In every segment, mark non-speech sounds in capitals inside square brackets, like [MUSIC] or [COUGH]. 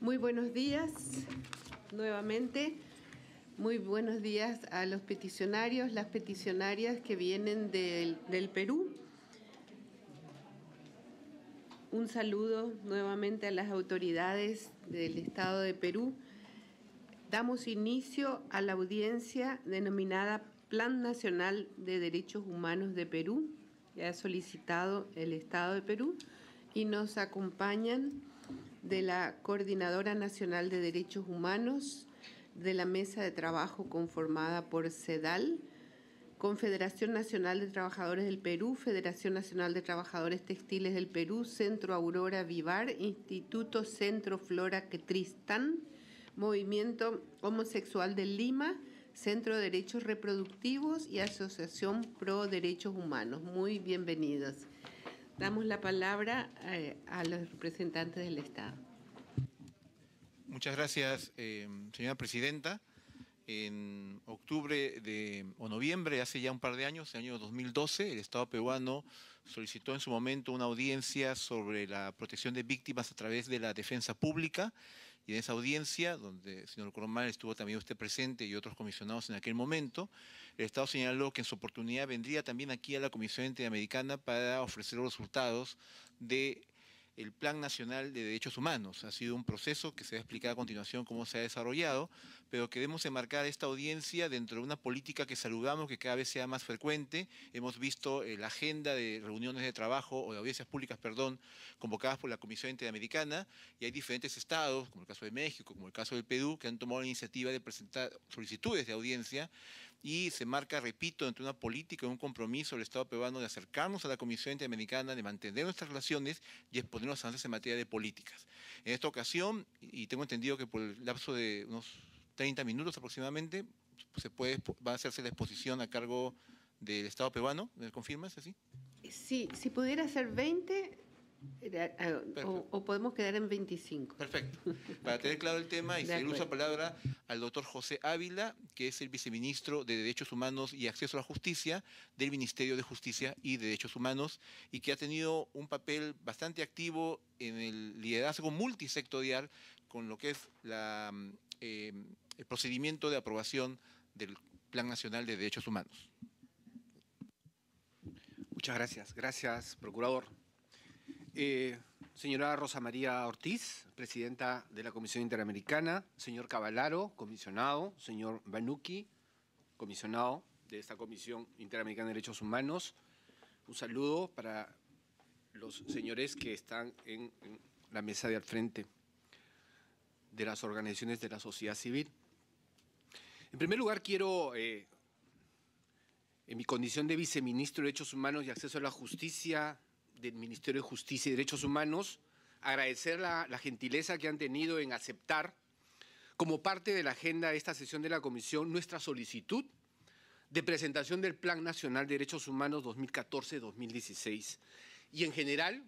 Muy buenos días nuevamente. Muy buenos días a los peticionarios, las peticionarias que vienen del, Perú. Un saludo nuevamente a las autoridades del Estado de Perú. Damos inicio a la audiencia denominada Plan Nacional de Derechos Humanos de Perú, que ha solicitado el Estado de Perú, y nos acompañan de la Coordinadora Nacional de Derechos Humanos, de la mesa de trabajo conformada por CEDAL, Confederación Nacional de Trabajadores del Perú, Federación Nacional de Trabajadores Textiles del Perú, Centro Aurora Vivar, Instituto Centro Flora Tristan Movimiento Homosexual de Lima, Centro de Derechos Reproductivos y Asociación Pro Derechos Humanos. Muy bienvenidos. Damos la palabra eh, a los representantes del Estado. Muchas gracias, eh, señora presidenta. En octubre de, o noviembre, hace ya un par de años, en el año 2012, el Estado peruano solicitó en su momento una audiencia sobre la protección de víctimas a través de la defensa pública y en esa audiencia, donde, señor Coromán, estuvo también usted presente y otros comisionados en aquel momento, Estado señaló que en su oportunidad vendría también aquí a la Comisión Interamericana para ofrecer los resultados de Plan Nacional de Derechos Humanos. Ha sido un proceso que se va a explicar a continuación cómo se ha desarrollado, pero queremos enmarcar esta audiencia dentro de una política que saludamos, que cada vez sea más frecuente. Hemos visto eh, la agenda de reuniones de trabajo o de audiencias públicas, perdón, convocadas por la Comisión Interamericana y hay diferentes estados, como el caso de México, como el caso del Perú, que han tomado la iniciativa de presentar solicitudes de audiencia y se marca, repito, entre una política y un compromiso del Estado peruano de acercarnos a la Comisión Interamericana, de mantener nuestras relaciones y exponer los avances en materia de políticas. En esta ocasión, y tengo entendido que por el lapso de unos 30 minutos aproximadamente, se puede, va a hacerse la exposición a cargo del Estado peruano, ¿me confirmas así? Sí, si pudiera ser 20, Ah, o, podemos quedar en 25. Perfecto. Para tener claro el tema y seguir uso la palabra al doctor José Ávila, que es el viceministro de Derechos Humanos y Acceso a la Justicia del Ministerio de Justicia y Derechos Humanos y que ha tenido un papel bastante activo en el liderazgo multisectorial con lo que es la, mm, eh, el procedimiento de aprobación del Plan Nacional de Derechos Humanos. Muchas gracias. Gracias, procurador. Eh, señora Rosa María Ortiz, presidenta de la Comisión Interamericana, señor Cavalaro, comisionado, señor Banuki, comisionado de esta Comisión Interamericana de Derechos Humanos, un saludo para los señores que están en, la mesa de al frente de las organizaciones de la sociedad civil. En primer lugar, quiero, eh, en mi condición de viceministro de Derechos Humanos y Acceso a la Justicia, del Ministerio de Justicia y Derechos Humanos, agradecer la, gentileza que han tenido en aceptar como parte de la agenda de esta sesión de la Comisión nuestra solicitud de presentación del Plan Nacional de Derechos Humanos 2014-2016. Y en general,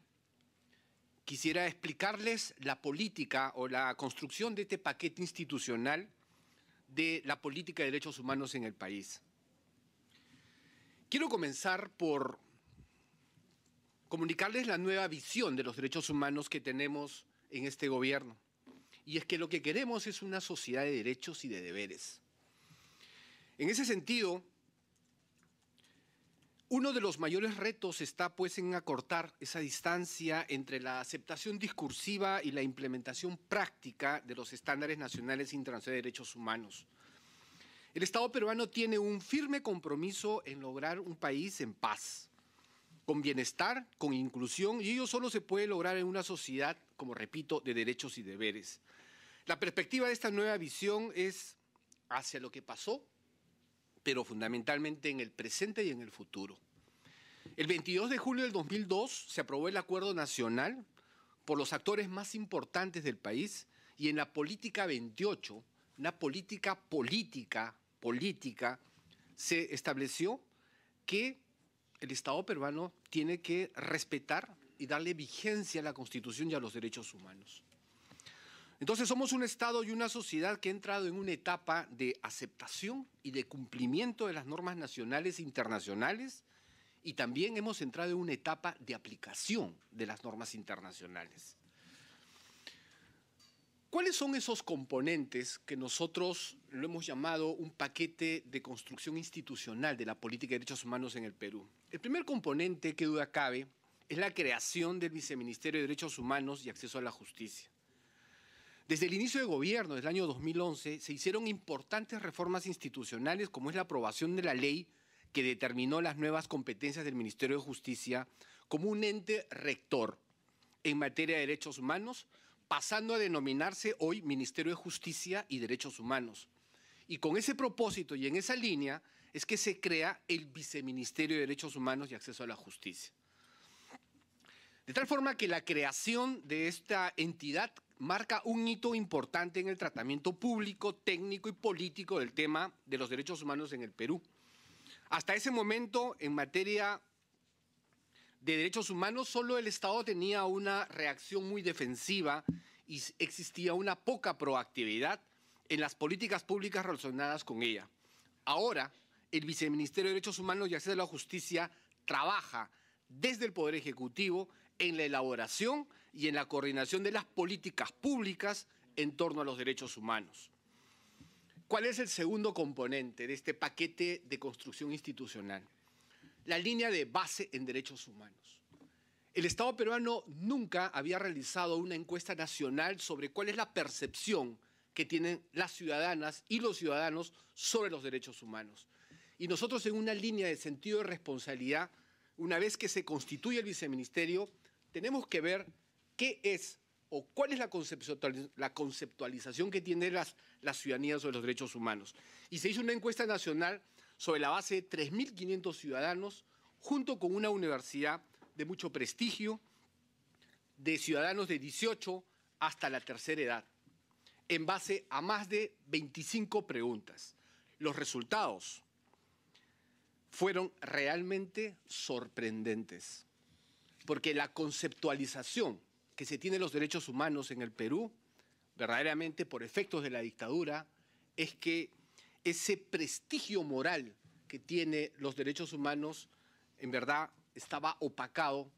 quisiera explicarles la política o la construcción de este paquete institucional de la política de derechos humanos en el país. Quiero comenzar por comunicarles la nueva visión de los derechos humanos que tenemos en este gobierno. Y es que lo que queremos es una sociedad de derechos y de deberes. En ese sentido, uno de los mayores retos está pues en acortar esa distancia entre la aceptación discursiva y la implementación práctica de los estándares nacionales internacionales de derechos humanos. El Estado peruano tiene un firme compromiso en lograr un país en paz con bienestar, con inclusión, y ello solo se puede lograr en una sociedad, como repito, de derechos y deberes. La perspectiva de esta nueva visión es hacia lo que pasó, pero fundamentalmente en el presente y en el futuro. El 22 de julio del 2002 se aprobó el Acuerdo Nacional por los actores más importantes del país y en la Política 28, una política política, política, se estableció que el Estado peruano tiene que respetar y darle vigencia a la Constitución y a los derechos humanos. Entonces somos un Estado y una sociedad que ha entrado en una etapa de aceptación y de cumplimiento de las normas nacionales e internacionales y también hemos entrado en una etapa de aplicación de las normas internacionales. ¿Cuáles son esos componentes que nosotros lo hemos llamado un paquete de construcción institucional de la política de derechos humanos en el Perú? El primer componente, que duda cabe, es la creación del Viceministerio de Derechos Humanos y Acceso a la Justicia. Desde el inicio de gobierno, desde el año 2011, se hicieron importantes reformas institucionales como es la aprobación de la ley que determinó las nuevas competencias del Ministerio de Justicia como un ente rector en materia de derechos humanos pasando a denominarse hoy Ministerio de Justicia y Derechos Humanos. Y con ese propósito y en esa línea es que se crea el Viceministerio de Derechos Humanos y Acceso a la Justicia. De tal forma que la creación de esta entidad marca un hito importante en el tratamiento público, técnico y político del tema de los derechos humanos en el Perú. Hasta ese momento, en materia de derechos humanos, solo el Estado tenía una reacción muy defensiva y existía una poca proactividad en las políticas públicas relacionadas con ella. Ahora, el Viceministerio de Derechos Humanos y Acceso a la Justicia trabaja desde el Poder Ejecutivo en la elaboración y en la coordinación de las políticas públicas en torno a los derechos humanos. ¿Cuál es el segundo componente de este paquete de construcción institucional? la línea de base en derechos humanos. El Estado peruano nunca había realizado una encuesta nacional sobre cuál es la percepción que tienen las ciudadanas y los ciudadanos sobre los derechos humanos. Y nosotros en una línea de sentido de responsabilidad, una vez que se constituye el viceministerio, tenemos que ver qué es o cuál es la, conceptualización que tiene las, la ciudadanía sobre los derechos humanos. Y se hizo una encuesta nacional sobre la base de 3.500 ciudadanos, junto con una universidad de mucho prestigio, de ciudadanos de 18 hasta la tercera edad, en base a más de 25 preguntas. Los resultados fueron realmente sorprendentes, porque la conceptualización que se tiene de los derechos humanos en el Perú, verdaderamente por efectos de la dictadura, es que ese prestigio moral que tiene los derechos humanos, en verdad estaba opacado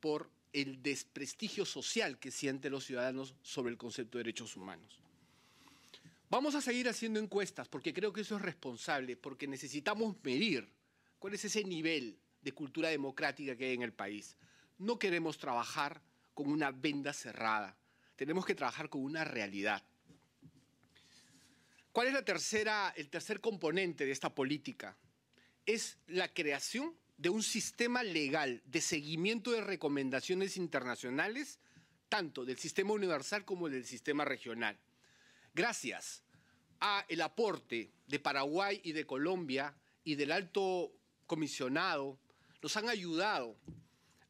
por el desprestigio social que sienten los ciudadanos sobre el concepto de derechos humanos. Vamos a seguir haciendo encuestas porque creo que eso es responsable, porque necesitamos medir cuál es ese nivel de cultura democrática que hay en el país. No queremos trabajar con una venda cerrada, tenemos que trabajar con una realidad. ¿Cuál es la tercera, el tercer componente de esta política? Es la creación de un sistema legal de seguimiento de recomendaciones internacionales, tanto del sistema universal como del sistema regional. Gracias a el aporte de Paraguay y de Colombia y del alto comisionado, nos han ayudado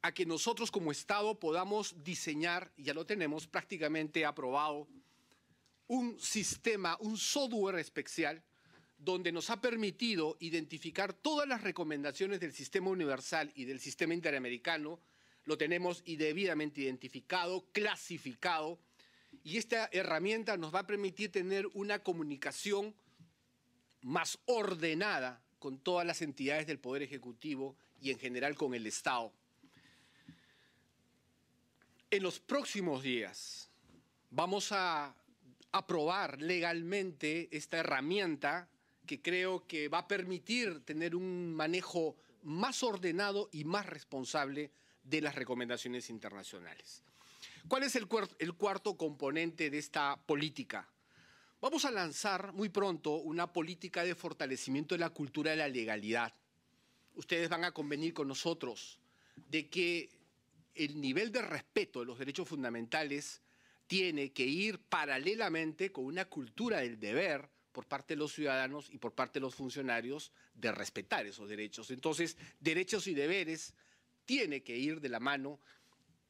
a que nosotros como Estado podamos diseñar, ya lo tenemos prácticamente aprobado, un sistema, un software especial donde nos ha permitido identificar todas las recomendaciones del sistema universal y del sistema interamericano. Lo tenemos y debidamente identificado, clasificado. Y esta herramienta nos va a permitir tener una comunicación más ordenada con todas las entidades del Poder Ejecutivo y en general con el Estado. En los próximos días vamos a aprobar legalmente esta herramienta que creo que va a permitir tener un manejo más ordenado y más responsable de las recomendaciones internacionales. ¿Cuál es el, cuarto componente de esta política? Vamos a lanzar muy pronto una política de fortalecimiento de la cultura de la legalidad. Ustedes van a convenir con nosotros de que el nivel de respeto de los derechos fundamentales tiene que ir paralelamente con una cultura del deber por parte de los ciudadanos y por parte de los funcionarios de respetar esos derechos. Entonces, derechos y deberes tiene que ir de la mano.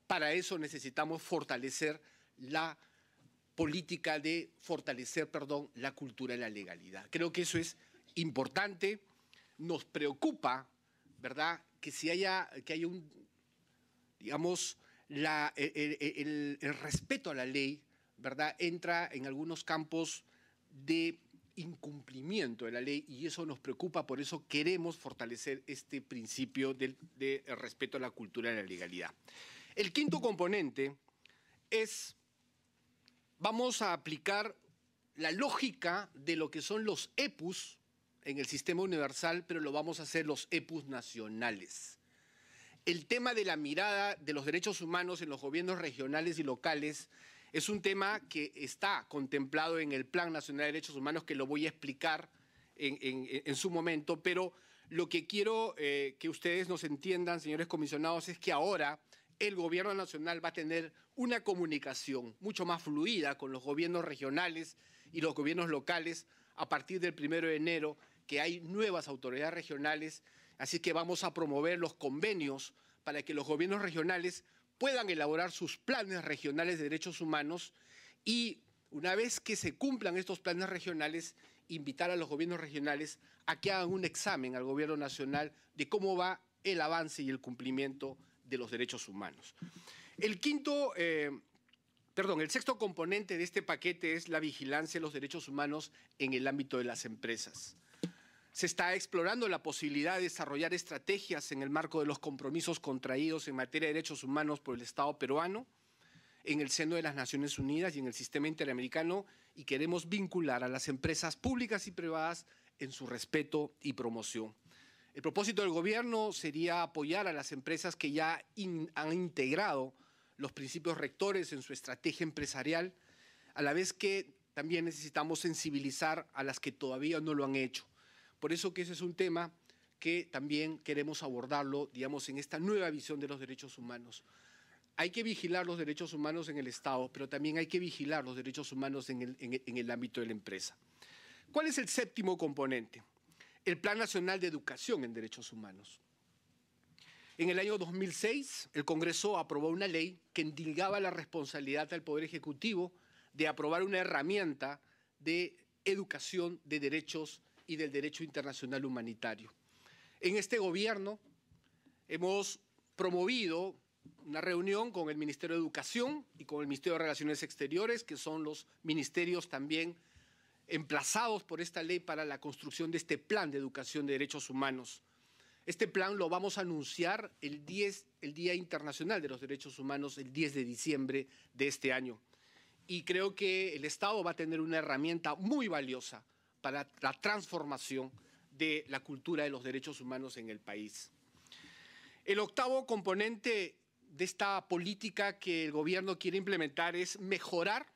Para eso necesitamos fortalecer la política de fortalecer, perdón, la cultura de la legalidad. Creo que eso es importante. Nos preocupa, ¿verdad?, que si haya, que haya un, digamos, e, e, e, el, respeto a la ley, ¿verdad? Entra en algunos campos de incumplimiento de la ley y eso nos preocupa, por eso queremos fortalecer este principio de, de respeto a la cultura de la legalidad. El quinto componente es, vamos a aplicar la lógica de lo que son los EPUs en el sistema universal, pero lo vamos a hacer los EPUs nacionales el tema de la mirada de los derechos humanos en los gobiernos regionales y locales es un tema que está contemplado en el Plan Nacional de Derechos Humanos, que lo voy a explicar en, su momento, pero lo que quiero eh, que ustedes nos entiendan, señores comisionados, es que ahora el gobierno nacional va a tener una comunicación mucho más fluida con los gobiernos regionales y los gobiernos locales a partir del primero de enero, que hay nuevas autoridades regionales Así que vamos a promover los convenios para que los gobiernos regionales puedan elaborar sus planes regionales de derechos humanos y una vez que se cumplan estos planes regionales, invitar a los gobiernos regionales a que hagan un examen al gobierno nacional de cómo va el avance y el cumplimiento de los derechos humanos. El quinto, eh, perdón, el sexto componente de este paquete es la vigilancia de los derechos humanos en el ámbito de las empresas. Se está explorando la posibilidad de desarrollar estrategias en el marco de los compromisos contraídos en materia de derechos humanos por el Estado peruano en el seno de las Naciones Unidas y en el sistema interamericano y queremos vincular a las empresas públicas y privadas en su respeto y promoción. El propósito del gobierno sería apoyar a las empresas que ya han integrado los principios rectores en su estrategia empresarial, a la vez que también necesitamos sensibilizar a las que todavía no lo han hecho. Por eso que ese es un tema que también queremos abordarlo, digamos, en esta nueva visión de los derechos humanos. Hay que vigilar los derechos humanos en el Estado, pero también hay que vigilar los derechos humanos en el, ámbito de la empresa. ¿Cuál es el séptimo componente? El Plan Nacional de Educación en Derechos Humanos. En el año 2006, el Congreso aprobó una ley que endilgaba la responsabilidad al Poder Ejecutivo de aprobar una herramienta de educación de derechos y del derecho internacional humanitario. En este gobierno hemos promovido una reunión con el Ministerio de Educación y con el Ministerio de Relaciones Exteriores, que son los ministerios también emplazados por esta ley para la construcción de este plan de educación de derechos humanos. Este plan lo vamos a anunciar el, 10, el Día Internacional de los Derechos Humanos, el 10 de diciembre de este año. Y creo que el Estado va a tener una herramienta muy valiosa la transformación de la cultura de los derechos humanos en el país. El octavo componente de esta política que el gobierno quiere implementar es mejorar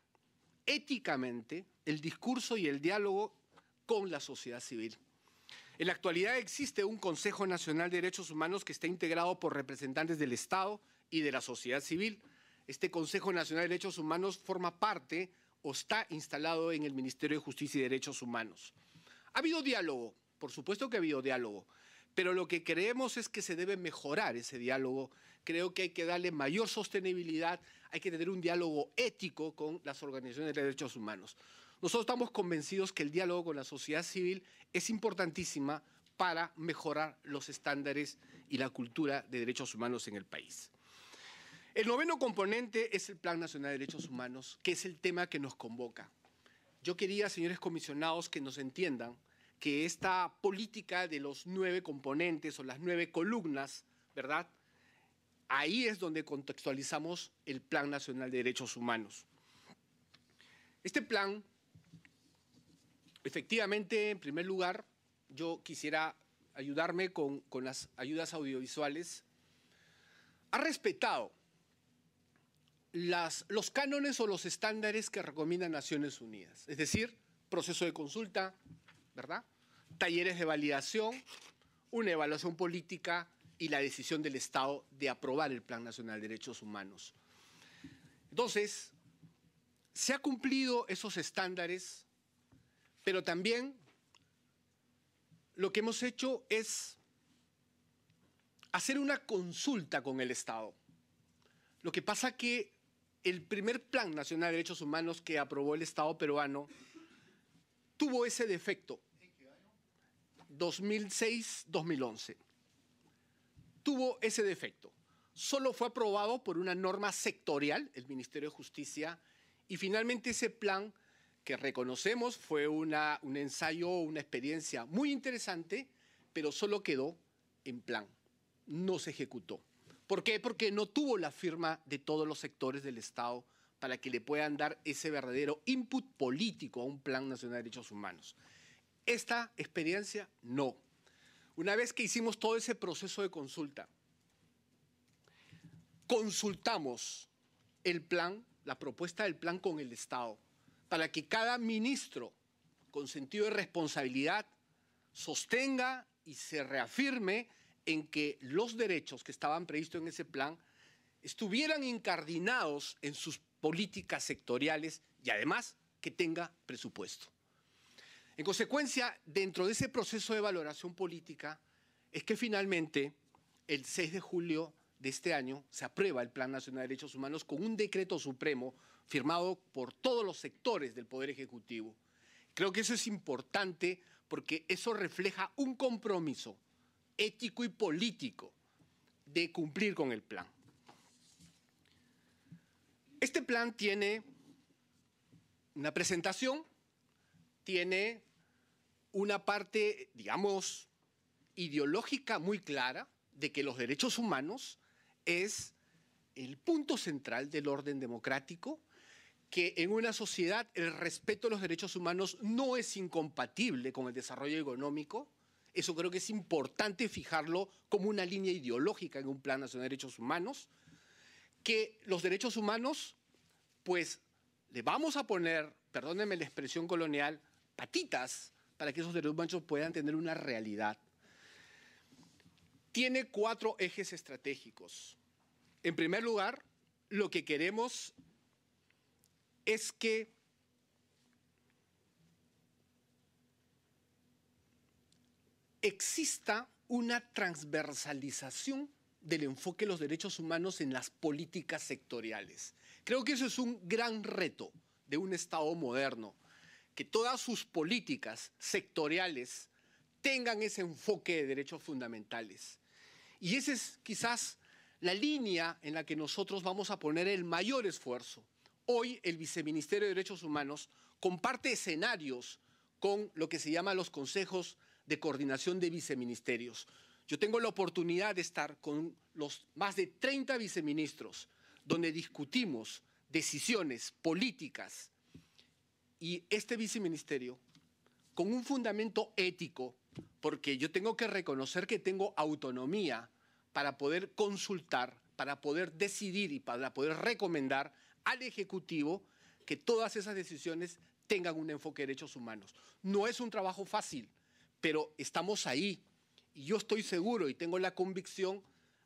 éticamente el discurso y el diálogo con la sociedad civil. En la actualidad existe un Consejo Nacional de Derechos Humanos que está integrado por representantes del Estado y de la sociedad civil. Este Consejo Nacional de Derechos Humanos forma parte o está instalado en el Ministerio de Justicia y Derechos Humanos. Ha habido diálogo, por supuesto que ha habido diálogo, pero lo que creemos es que se debe mejorar ese diálogo. Creo que hay que darle mayor sostenibilidad, hay que tener un diálogo ético con las organizaciones de derechos humanos. Nosotros estamos convencidos que el diálogo con la sociedad civil es importantísima para mejorar los estándares y la cultura de derechos humanos en el país. El noveno componente es el Plan Nacional de Derechos Humanos, que es el tema que nos convoca. Yo quería, señores comisionados, que nos entiendan que esta política de los nueve componentes o las nueve columnas, ¿verdad? Ahí es donde contextualizamos el Plan Nacional de Derechos Humanos. Este plan, efectivamente, en primer lugar, yo quisiera ayudarme con, las ayudas audiovisuales. Ha respetado los cánones o los estándares que recomienda Naciones Unidas, es decir, proceso de consulta, ¿verdad? Talleres de validación, una evaluación política y la decisión del Estado de aprobar el Plan Nacional de Derechos Humanos. Entonces, se han cumplido esos estándares, pero también lo que hemos hecho es hacer una consulta con el Estado. Lo que pasa que el primer Plan Nacional de Derechos Humanos que aprobó el Estado peruano tuvo ese defecto. 2006-2011. Tuvo ese defecto. Solo fue aprobado por una norma sectorial, el Ministerio de Justicia, y finalmente ese plan que reconocemos fue una, un ensayo, una experiencia muy interesante, pero solo quedó en plan, no se ejecutó. ¿Por qué? Porque no tuvo la firma de todos los sectores del Estado para que le puedan dar ese verdadero input político a un Plan Nacional de Derechos Humanos. Esta experiencia no. Una vez que hicimos todo ese proceso de consulta, consultamos el plan, la propuesta del plan con el Estado, para que cada ministro, con sentido de responsabilidad, sostenga y se reafirme en que los derechos que estaban previstos en ese plan estuvieran incardinados en sus políticas sectoriales y además que tenga presupuesto. En consecuencia, dentro de ese proceso de valoración política, es que finalmente el 6 de julio de este año se aprueba el Plan Nacional de Derechos Humanos con un decreto supremo firmado por todos los sectores del Poder Ejecutivo. Creo que eso es importante porque eso refleja un compromiso ético y político de cumplir con el plan. Este plan tiene una presentación, tiene una parte, digamos, ideológica muy clara de que los derechos humanos es el punto central del orden democrático, que en una sociedad el respeto a los derechos humanos no es incompatible con el desarrollo económico, eso creo que es importante fijarlo como una línea ideológica en un Plan Nacional de Derechos Humanos, que los derechos humanos, pues le vamos a poner, perdónenme la expresión colonial, patitas para que esos derechos humanos puedan tener una realidad. Tiene cuatro ejes estratégicos. En primer lugar, lo que queremos es que exista una transversalización del enfoque de los derechos humanos en las políticas sectoriales. Creo que eso es un gran reto de un Estado moderno, que todas sus políticas sectoriales tengan ese enfoque de derechos fundamentales. Y esa es quizás la línea en la que nosotros vamos a poner el mayor esfuerzo. Hoy el Viceministerio de Derechos Humanos comparte escenarios con lo que se llama los consejos de coordinación de viceministerios. Yo tengo la oportunidad de estar con los más de 30 viceministros, donde discutimos decisiones políticas y este viceministerio, con un fundamento ético, porque yo tengo que reconocer que tengo autonomía para poder consultar, para poder decidir y para poder recomendar al Ejecutivo que todas esas decisiones tengan un enfoque de derechos humanos. No es un trabajo fácil, pero estamos ahí. Y yo estoy seguro y tengo la convicción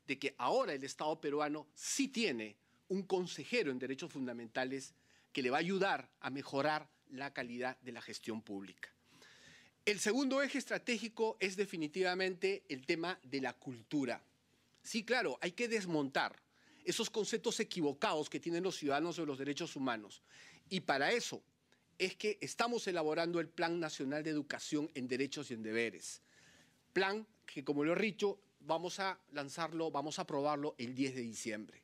de que ahora el Estado peruano sí tiene un consejero en derechos fundamentales que le va a ayudar a mejorar la calidad de la gestión pública. El segundo eje estratégico es definitivamente el tema de la cultura. Sí, claro, hay que desmontar esos conceptos equivocados que tienen los ciudadanos sobre los derechos humanos. Y para eso es que estamos elaborando el Plan Nacional de Educación en Derechos y en Deberes. Plan que, como lo he dicho, vamos a lanzarlo, vamos a aprobarlo el 10 de diciembre.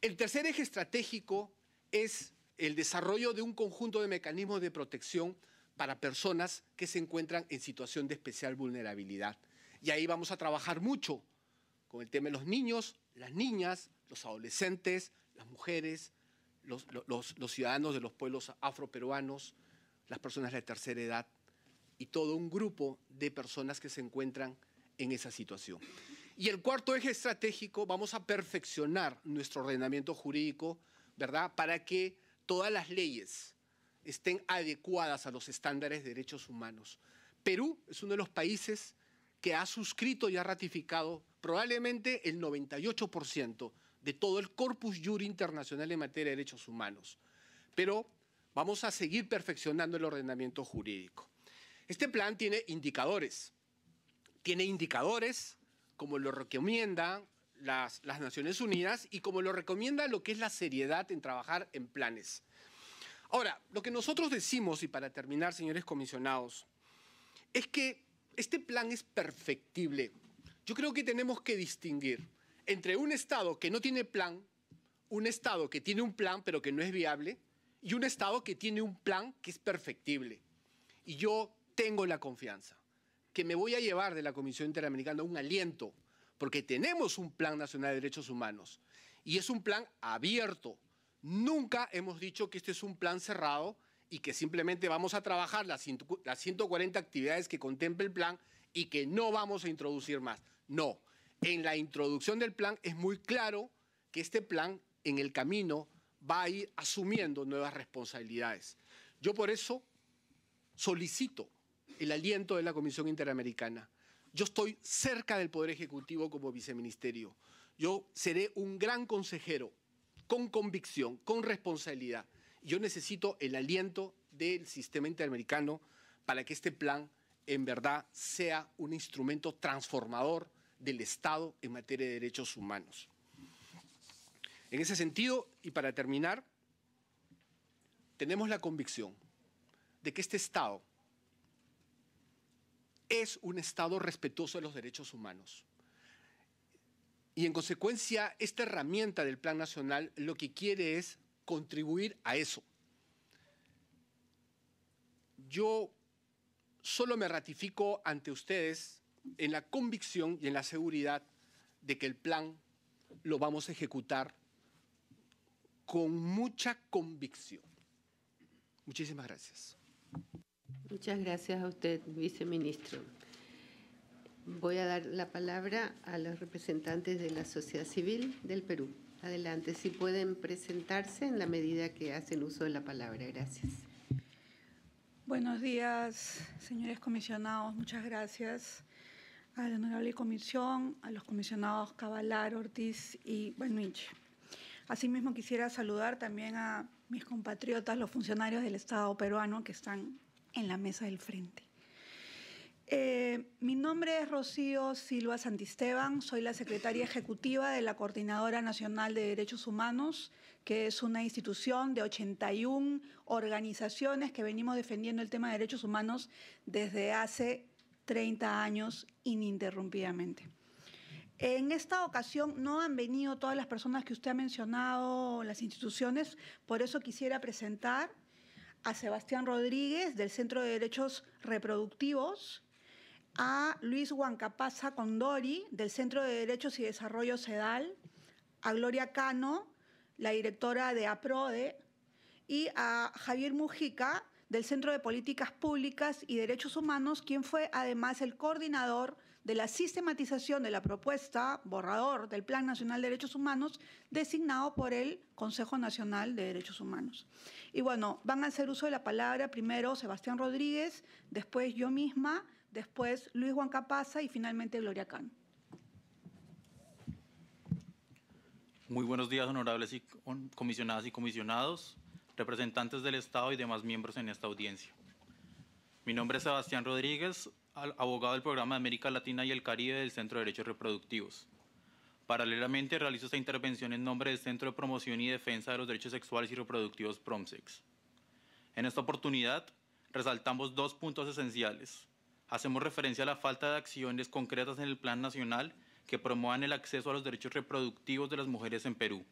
El tercer eje estratégico es el desarrollo de un conjunto de mecanismos de protección para personas que se encuentran en situación de especial vulnerabilidad. Y ahí vamos a trabajar mucho con el tema de los niños, las niñas, los adolescentes, las mujeres, los, ciudadanos de los pueblos afroperuanos, las personas de tercera edad y todo un grupo de personas que se encuentran en esa situación. Y el cuarto eje estratégico, vamos a perfeccionar nuestro ordenamiento jurídico, ¿verdad? Para que todas las leyes estén adecuadas a los estándares de derechos humanos. Perú es uno de los países que ha suscrito y ha ratificado probablemente el 98% de todo el corpus juris internacional en materia de derechos humanos. Pero vamos a seguir perfeccionando el ordenamiento jurídico. Este plan tiene indicadores. Tiene indicadores como lo recomiendan las, las, Naciones Unidas y como lo recomienda lo que es la seriedad en trabajar en planes. Ahora, lo que nosotros decimos, y para terminar, señores comisionados, es que este plan es perfectible. Yo creo que tenemos que distinguir entre un Estado que no tiene plan, un Estado que tiene un plan pero que no es viable, y un Estado que tiene un plan que es perfectible. Y yo tengo la confianza que me voy a llevar de la Comisión Interamericana un aliento, porque tenemos un Plan Nacional de Derechos Humanos, y es un plan abierto. Nunca hemos dicho que este es un plan cerrado y que simplemente vamos a trabajar las, las 140 actividades que contempla el plan y que no vamos a introducir más. No, en la introducción del plan es muy claro que este plan en el camino va a ir asumiendo nuevas responsabilidades. Yo por eso solicito el aliento de la Comisión Interamericana. Yo estoy cerca del Poder Ejecutivo como viceministerio. Yo seré un gran consejero, con convicción, con responsabilidad. Yo necesito el aliento del sistema interamericano para que este plan en verdad sea un instrumento transformador del Estado en materia de derechos humanos. En ese sentido, y para terminar, tenemos la convicción de que este Estado es un Estado respetuoso de los derechos humanos. Y en consecuencia, esta herramienta del Plan Nacional lo que quiere es contribuir a eso. Yo solo me ratifico ante ustedes en la convicción y en la seguridad de que el plan lo vamos a ejecutar con mucha convicción. Muchísimas gracias. Muchas gracias a usted, viceministro. Voy a dar la palabra a los representantes de la sociedad civil del Perú. Adelante, si pueden presentarse en la medida que hacen uso de la palabra. Gracias. Buenos días, señores comisionados. Muchas gracias a la Honorable Comisión, a los comisionados Cabalar, Ortiz y Buenwinche. Asimismo, quisiera saludar también a mis compatriotas, los funcionarios del Estado peruano que están en la mesa del frente. Eh, mi nombre es Rocío Silva Santisteban, soy la secretaria ejecutiva de la Coordinadora Nacional de Derechos Humanos, que es una institución de 81 organizaciones que venimos defendiendo el tema de derechos humanos desde hace 30 años ininterrumpidamente. En esta ocasión no han venido todas las personas que usted ha mencionado, las instituciones, por eso quisiera presentar a Sebastián Rodríguez del Centro de Derechos Reproductivos, a Luis Huancapaza Condori del Centro de Derechos y Desarrollo CEDAL, a Gloria Cano, la directora de APRODE, y a Javier Mujica, del Centro de Políticas Públicas y Derechos Humanos, quien fue además el coordinador de la sistematización de la propuesta borrador del Plan Nacional de Derechos Humanos designado por el Consejo Nacional de Derechos Humanos. Y bueno, van a hacer uso de la palabra primero Sebastián Rodríguez, después yo misma, después Luis Juan Capaza y finalmente Gloria Can. Muy buenos días, honorables comisionadas y comisionados representantes del Estado y demás miembros en esta audiencia. Mi nombre es Sebastián Rodríguez, abogado del programa de América Latina y el Caribe del Centro de Derechos Reproductivos. Paralelamente realizo esta intervención en nombre del Centro de Promoción y Defensa de los Derechos Sexuales y Reproductivos PROMSEX. En esta oportunidad resaltamos dos puntos esenciales. Hacemos referencia a la falta de acciones concretas en el Plan Nacional que promuevan el acceso a los derechos reproductivos de las mujeres en Perú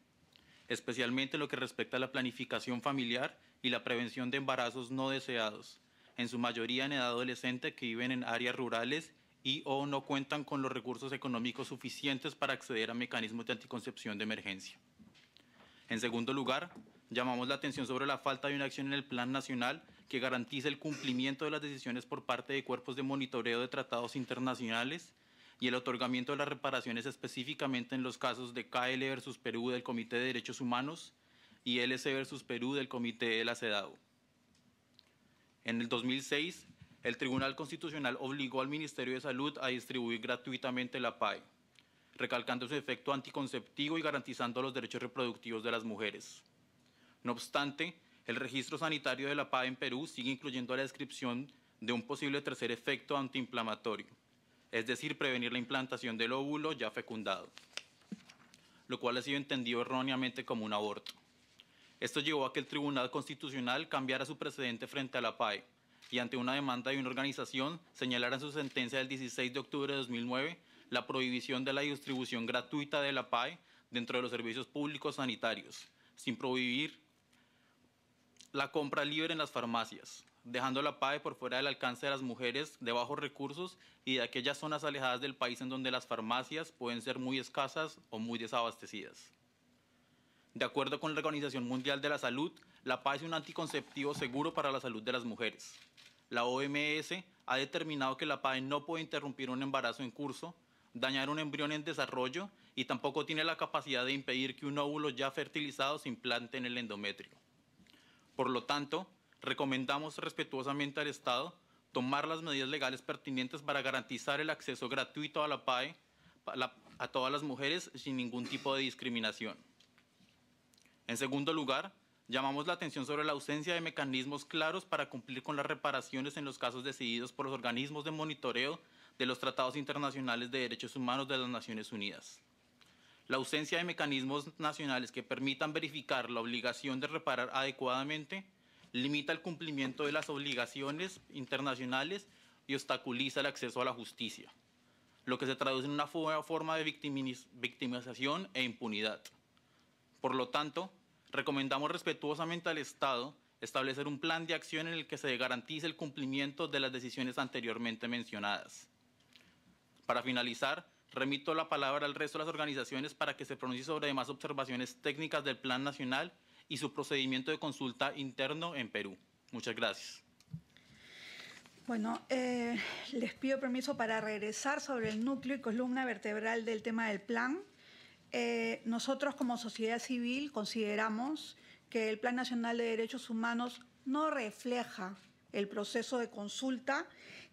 especialmente lo que respecta a la planificación familiar y la prevención de embarazos no deseados, en su mayoría en edad adolescente que viven en áreas rurales y o no cuentan con los recursos económicos suficientes para acceder a mecanismos de anticoncepción de emergencia. En segundo lugar, llamamos la atención sobre la falta de una acción en el Plan Nacional que garantice el cumplimiento de las decisiones por parte de cuerpos de monitoreo de tratados internacionales y el otorgamiento de las reparaciones específicamente en los casos de KL versus Perú del Comité de Derechos Humanos y LC versus Perú del Comité de la CEDAW. En el 2006, el Tribunal Constitucional obligó al Ministerio de Salud a distribuir gratuitamente la PAE, recalcando su efecto anticonceptivo y garantizando los derechos reproductivos de las mujeres. No obstante, el registro sanitario de la PAE en Perú sigue incluyendo la descripción de un posible tercer efecto antiinflamatorio es decir, prevenir la implantación del óvulo ya fecundado, lo cual ha sido entendido erróneamente como un aborto. Esto llevó a que el Tribunal Constitucional cambiara su precedente frente a la PAE y ante una demanda de una organización señalara en su sentencia del 16 de octubre de 2009 la prohibición de la distribución gratuita de la PAE dentro de los servicios públicos sanitarios, sin prohibir la compra libre en las farmacias, dejando la PAE por fuera del alcance de las mujeres de bajos recursos y de aquellas zonas alejadas del país en donde las farmacias pueden ser muy escasas o muy desabastecidas. De acuerdo con la Organización Mundial de la Salud, la PAE es un anticonceptivo seguro para la salud de las mujeres. La OMS ha determinado que la PAE no puede interrumpir un embarazo en curso, dañar un embrión en desarrollo y tampoco tiene la capacidad de impedir que un óvulo ya fertilizado se implante en el endometrio. Por lo tanto, recomendamos respetuosamente al Estado tomar las medidas legales pertinentes para garantizar el acceso gratuito a la e, PAE a todas las mujeres sin ningún tipo de discriminación. En segundo lugar, llamamos la atención sobre la ausencia de mecanismos claros para cumplir con las reparaciones en los casos decididos por los organismos de monitoreo de los tratados internacionales de derechos humanos de las Naciones Unidas. La ausencia de mecanismos nacionales que permitan verificar la obligación de reparar adecuadamente limita el cumplimiento de las obligaciones internacionales y obstaculiza el acceso a la justicia, lo que se traduce en una forma de victimización e impunidad. Por lo tanto, recomendamos respetuosamente al Estado establecer un plan de acción en el que se garantice el cumplimiento de las decisiones anteriormente mencionadas. Para finalizar, remito la palabra al resto de las organizaciones para que se pronuncie sobre demás observaciones técnicas del Plan Nacional y su procedimiento de consulta interno en Perú. Muchas gracias. Bueno, eh, les pido permiso para regresar sobre el núcleo y columna vertebral del tema del plan. Eh, nosotros como sociedad civil consideramos que el Plan Nacional de Derechos Humanos no refleja el proceso de consulta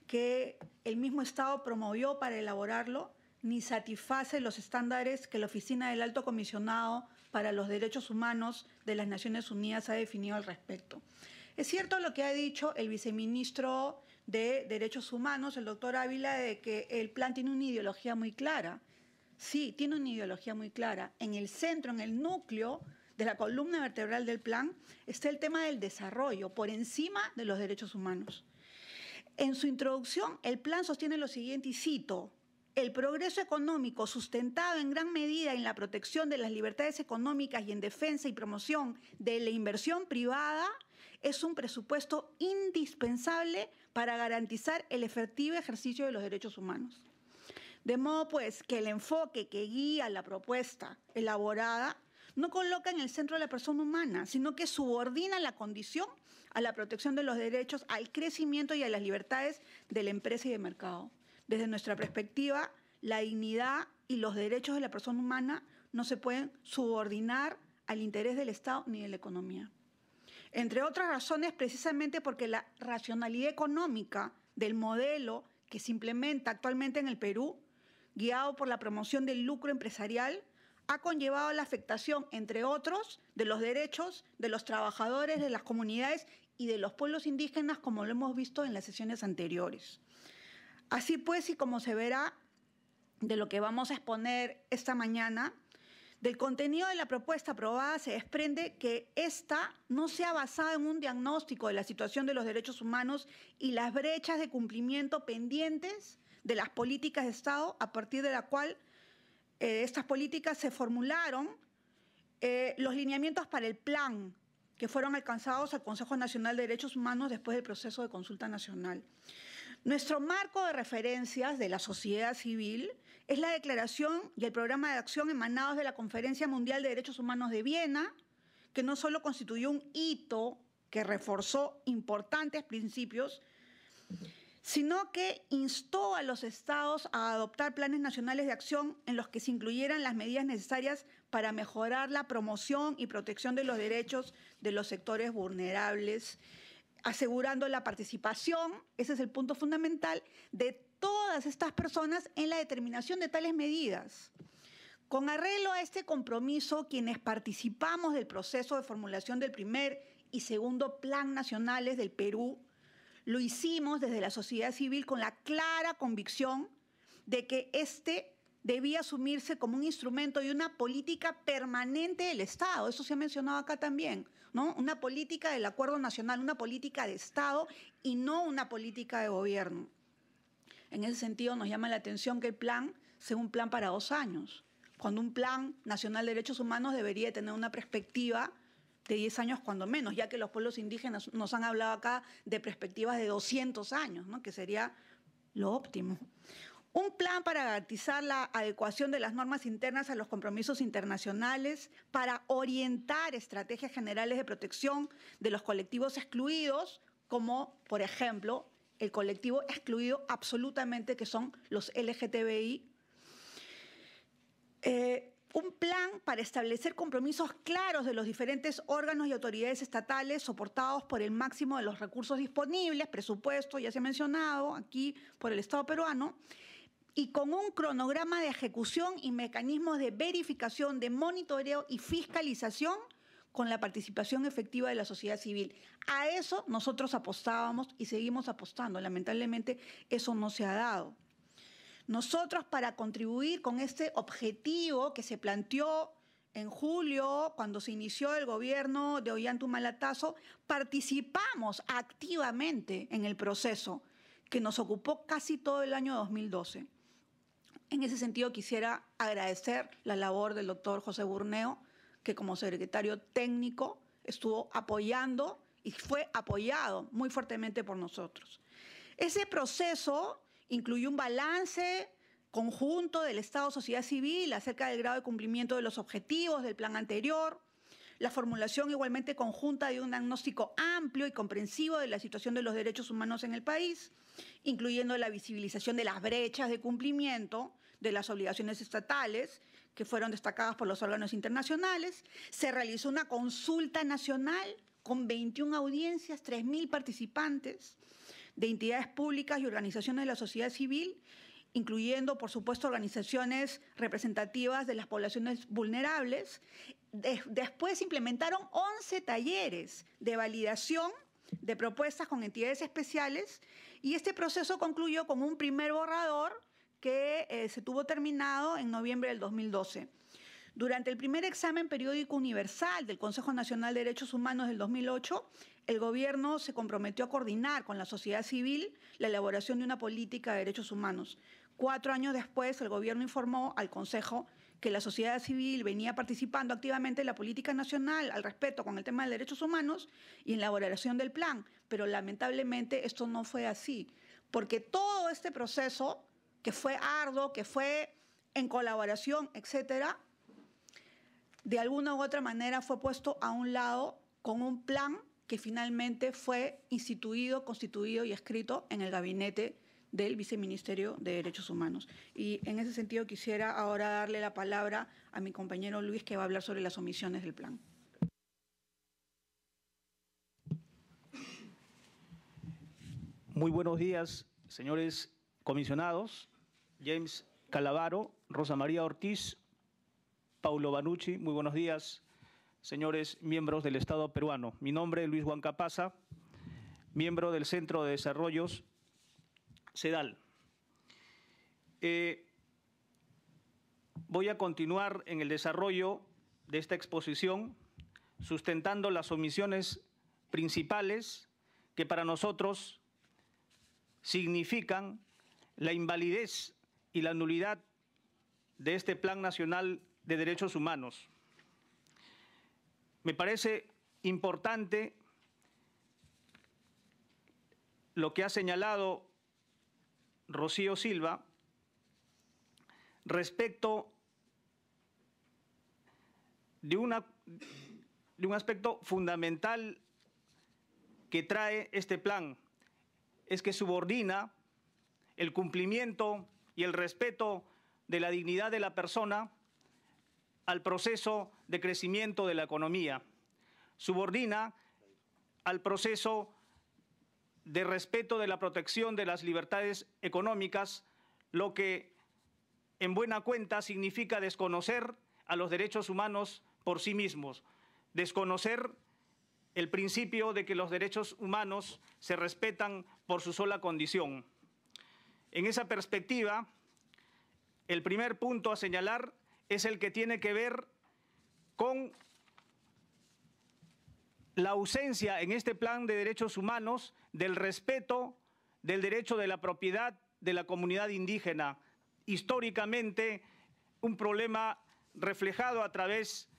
que el mismo Estado promovió para elaborarlo, ni satisface los estándares que la Oficina del Alto Comisionado para los Derechos Humanos de las Naciones Unidas ha definido al respecto. Es cierto lo que ha dicho el viceministro de Derechos Humanos, el doctor Ávila, de que el plan tiene una ideología muy clara. Sí, tiene una ideología muy clara. En el centro, en el núcleo de la columna vertebral del plan, está el tema del desarrollo, por encima de los derechos humanos. En su introducción, el plan sostiene lo siguiente, y cito, el progreso económico, sustentado en gran medida en la protección de las libertades económicas y en defensa y promoción de la inversión privada, es un presupuesto indispensable para garantizar el efectivo ejercicio de los derechos humanos. De modo, pues, que el enfoque que guía la propuesta elaborada no coloca en el centro a la persona humana, sino que subordina la condición a la protección de los derechos, al crecimiento y a las libertades de la empresa y de mercado. Desde nuestra perspectiva, la dignidad y los derechos de la persona humana no se pueden subordinar al interés del Estado ni de la economía. Entre otras razones, precisamente porque la racionalidad económica del modelo que se implementa actualmente en el Perú, guiado por la promoción del lucro empresarial, ha conllevado la afectación, entre otros, de los derechos de los trabajadores, de las comunidades y de los pueblos indígenas, como lo hemos visto en las sesiones anteriores. Así pues, y como se verá de lo que vamos a exponer esta mañana, del contenido de la propuesta aprobada se desprende que esta no sea basado en un diagnóstico de la situación de los derechos humanos y las brechas de cumplimiento pendientes de las políticas de Estado a partir de la cual eh, estas políticas se formularon eh, los lineamientos para el plan que fueron alcanzados al Consejo Nacional de Derechos Humanos después del proceso de consulta nacional. Nuestro marco de referencias de la sociedad civil es la declaración y el programa de acción emanados de la Conferencia Mundial de Derechos Humanos de Viena, que no solo constituyó un hito que reforzó importantes principios, sino que instó a los estados a adoptar planes nacionales de acción en los que se incluyeran las medidas necesarias para mejorar la promoción y protección de los derechos de los sectores vulnerables asegurando la participación, ese es el punto fundamental, de todas estas personas en la determinación de tales medidas. Con arreglo a este compromiso, quienes participamos del proceso de formulación del primer y segundo Plan Nacionales del Perú, lo hicimos desde la sociedad civil con la clara convicción de que este debía asumirse como un instrumento y una política permanente del Estado. Eso se ha mencionado acá también. Una política del acuerdo nacional, una política de Estado y no una política de gobierno. En ese sentido, nos llama la atención que el plan sea un plan para dos años, cuando un plan nacional de derechos humanos debería tener una perspectiva de 10 años cuando menos, ya que los pueblos indígenas nos han hablado acá de perspectivas de 200 años, ¿no? que sería lo óptimo un plan para garantizar la adecuación de las normas internas a los compromisos internacionales, para orientar estrategias generales de protección de los colectivos excluidos, como por ejemplo el colectivo excluido absolutamente que son los LGTBI. Eh, un plan para establecer compromisos claros de los diferentes órganos y autoridades estatales soportados por el máximo de los recursos disponibles, presupuesto, ya se ha mencionado aquí por el Estado peruano, y con un cronograma de ejecución y mecanismos de verificación, de monitoreo y fiscalización con la participación efectiva de la sociedad civil. A eso nosotros apostábamos y seguimos apostando. Lamentablemente eso no se ha dado. Nosotros para contribuir con este objetivo que se planteó en julio, cuando se inició el gobierno de Ollanta Malatazo, participamos activamente en el proceso que nos ocupó casi todo el año 2012. En ese sentido, quisiera agradecer la labor del doctor José Burneo, que como secretario técnico estuvo apoyando y fue apoyado muy fuertemente por nosotros. Ese proceso incluyó un balance conjunto del Estado-sociedad civil acerca del grado de cumplimiento de los objetivos del plan anterior, la formulación igualmente conjunta de un diagnóstico amplio y comprensivo de la situación de los derechos humanos en el país, incluyendo la visibilización de las brechas de cumplimiento de las obligaciones estatales que fueron destacadas por los órganos internacionales. Se realizó una consulta nacional con 21 audiencias, 3.000 participantes de entidades públicas y organizaciones de la sociedad civil incluyendo, por supuesto, organizaciones representativas de las poblaciones vulnerables, después implementaron 11 talleres de validación de propuestas con entidades especiales y este proceso concluyó con un primer borrador que eh, se tuvo terminado en noviembre del 2012. Durante el primer examen periódico universal del Consejo Nacional de Derechos Humanos del 2008, el gobierno se comprometió a coordinar con la sociedad civil la elaboración de una política de derechos humanos. Cuatro años después, el gobierno informó al Consejo que la sociedad civil venía participando activamente en la política nacional al respecto con el tema de derechos humanos y en la elaboración del plan, pero lamentablemente esto no fue así, porque todo este proceso, que fue arduo, que fue en colaboración, etcétera, de alguna u otra manera fue puesto a un lado con un plan que finalmente fue instituido, constituido y escrito en el gabinete del Viceministerio de Derechos Humanos. Y en ese sentido quisiera ahora darle la palabra a mi compañero Luis, que va a hablar sobre las omisiones del plan. Muy buenos días, señores comisionados, James Calavaro, Rosa María Ortiz, Paulo Banucci, muy buenos días, señores miembros del Estado peruano. Mi nombre es Luis Juan Capaza, miembro del Centro de Desarrollos Sedal. Eh, voy a continuar en el desarrollo de esta exposición sustentando las omisiones principales que para nosotros significan la invalidez y la nulidad de este Plan Nacional de Derechos Humanos. Me parece importante lo que ha señalado Rocío Silva respecto de, de un aspecto fundamental que trae este plan, es que subordina el cumplimiento y el respeto de la dignidad de la persona al proceso de crecimiento de la economía, subordina al proceso de respeto de la protección de las libertades económicas, lo que en buena cuenta significa desconocer a los derechos humanos por sí mismos, desconocer el principio de que los derechos humanos se respetan por su sola condición. En esa perspectiva, el primer punto a señalar es el que tiene que ver con la ausencia en este plan de derechos humanos del respeto del derecho de la propiedad de la comunidad indígena, históricamente un problema reflejado a través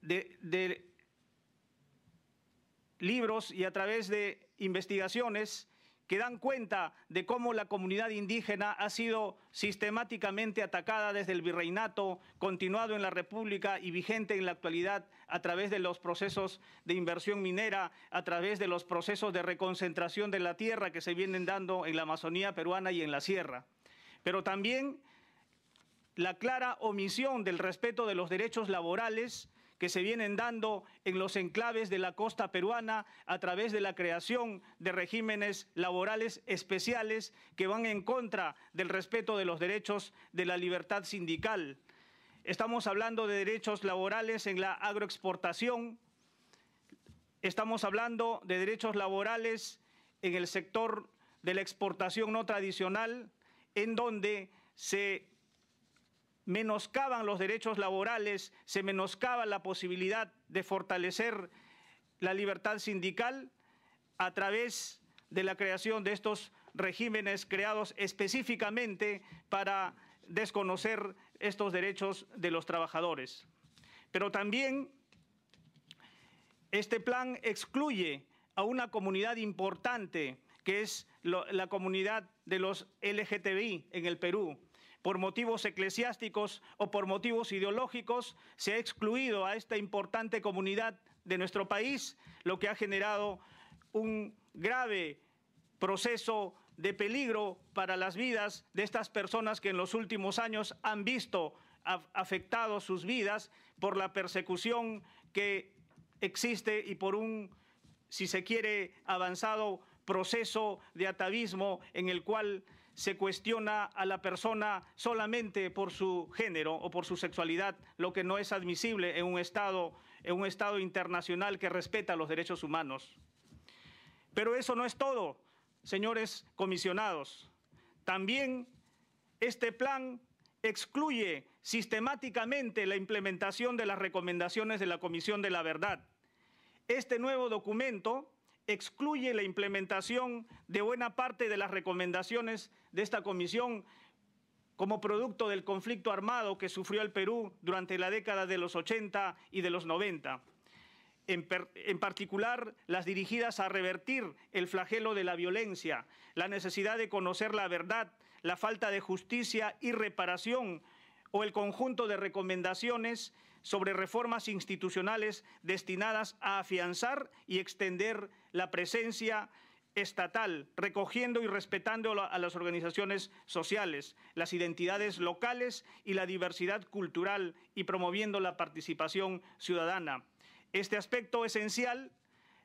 de, libros y a través de investigaciones que dan cuenta de cómo la comunidad indígena ha sido sistemáticamente atacada desde el virreinato, continuado en la República y vigente en la actualidad a través de los procesos de inversión minera, a través de los procesos de reconcentración de la tierra que se vienen dando en la Amazonía peruana y en la sierra. Pero también la clara omisión del respeto de los derechos laborales que se vienen dando en los enclaves de la costa peruana a través de la creación de regímenes laborales especiales que van en contra del respeto de los derechos de la libertad sindical, Estamos hablando de derechos laborales en la agroexportación. Estamos hablando de derechos laborales en el sector de la exportación no tradicional, en donde se menoscaban los derechos laborales, se menoscaba la posibilidad de fortalecer la libertad sindical a través de la creación de estos regímenes creados específicamente para desconocer estos derechos de los trabajadores. Pero también este plan excluye a una comunidad importante, que es la comunidad de los LGTBI en el Perú. Por motivos eclesiásticos o por motivos ideológicos, se ha excluido a esta importante comunidad de nuestro país, lo que ha generado un grave proceso de peligro para las vidas de estas personas que en los últimos años han visto afectado sus vidas por la persecución que existe y por un, si se quiere, avanzado proceso de atavismo en el cual se cuestiona a la persona solamente por su género o por su sexualidad, lo que no es admisible en un Estado, en un estado internacional que respeta los derechos humanos. Pero eso no es todo señores comisionados. También este plan excluye sistemáticamente la implementación de las recomendaciones de la Comisión de la Verdad. Este nuevo documento excluye la implementación de buena parte de las recomendaciones de esta comisión como producto del conflicto armado que sufrió el Perú durante la década de los 80 y de los 90 en, particular las dirigidas a revertir el flagelo de la violencia, la necesidad de conocer la verdad, la falta de justicia y reparación o el conjunto de recomendaciones sobre reformas institucionales destinadas a afianzar y extender la presencia estatal, recogiendo y respetando a las organizaciones sociales, las identidades locales y la diversidad cultural y promoviendo la participación ciudadana. Este aspecto esencial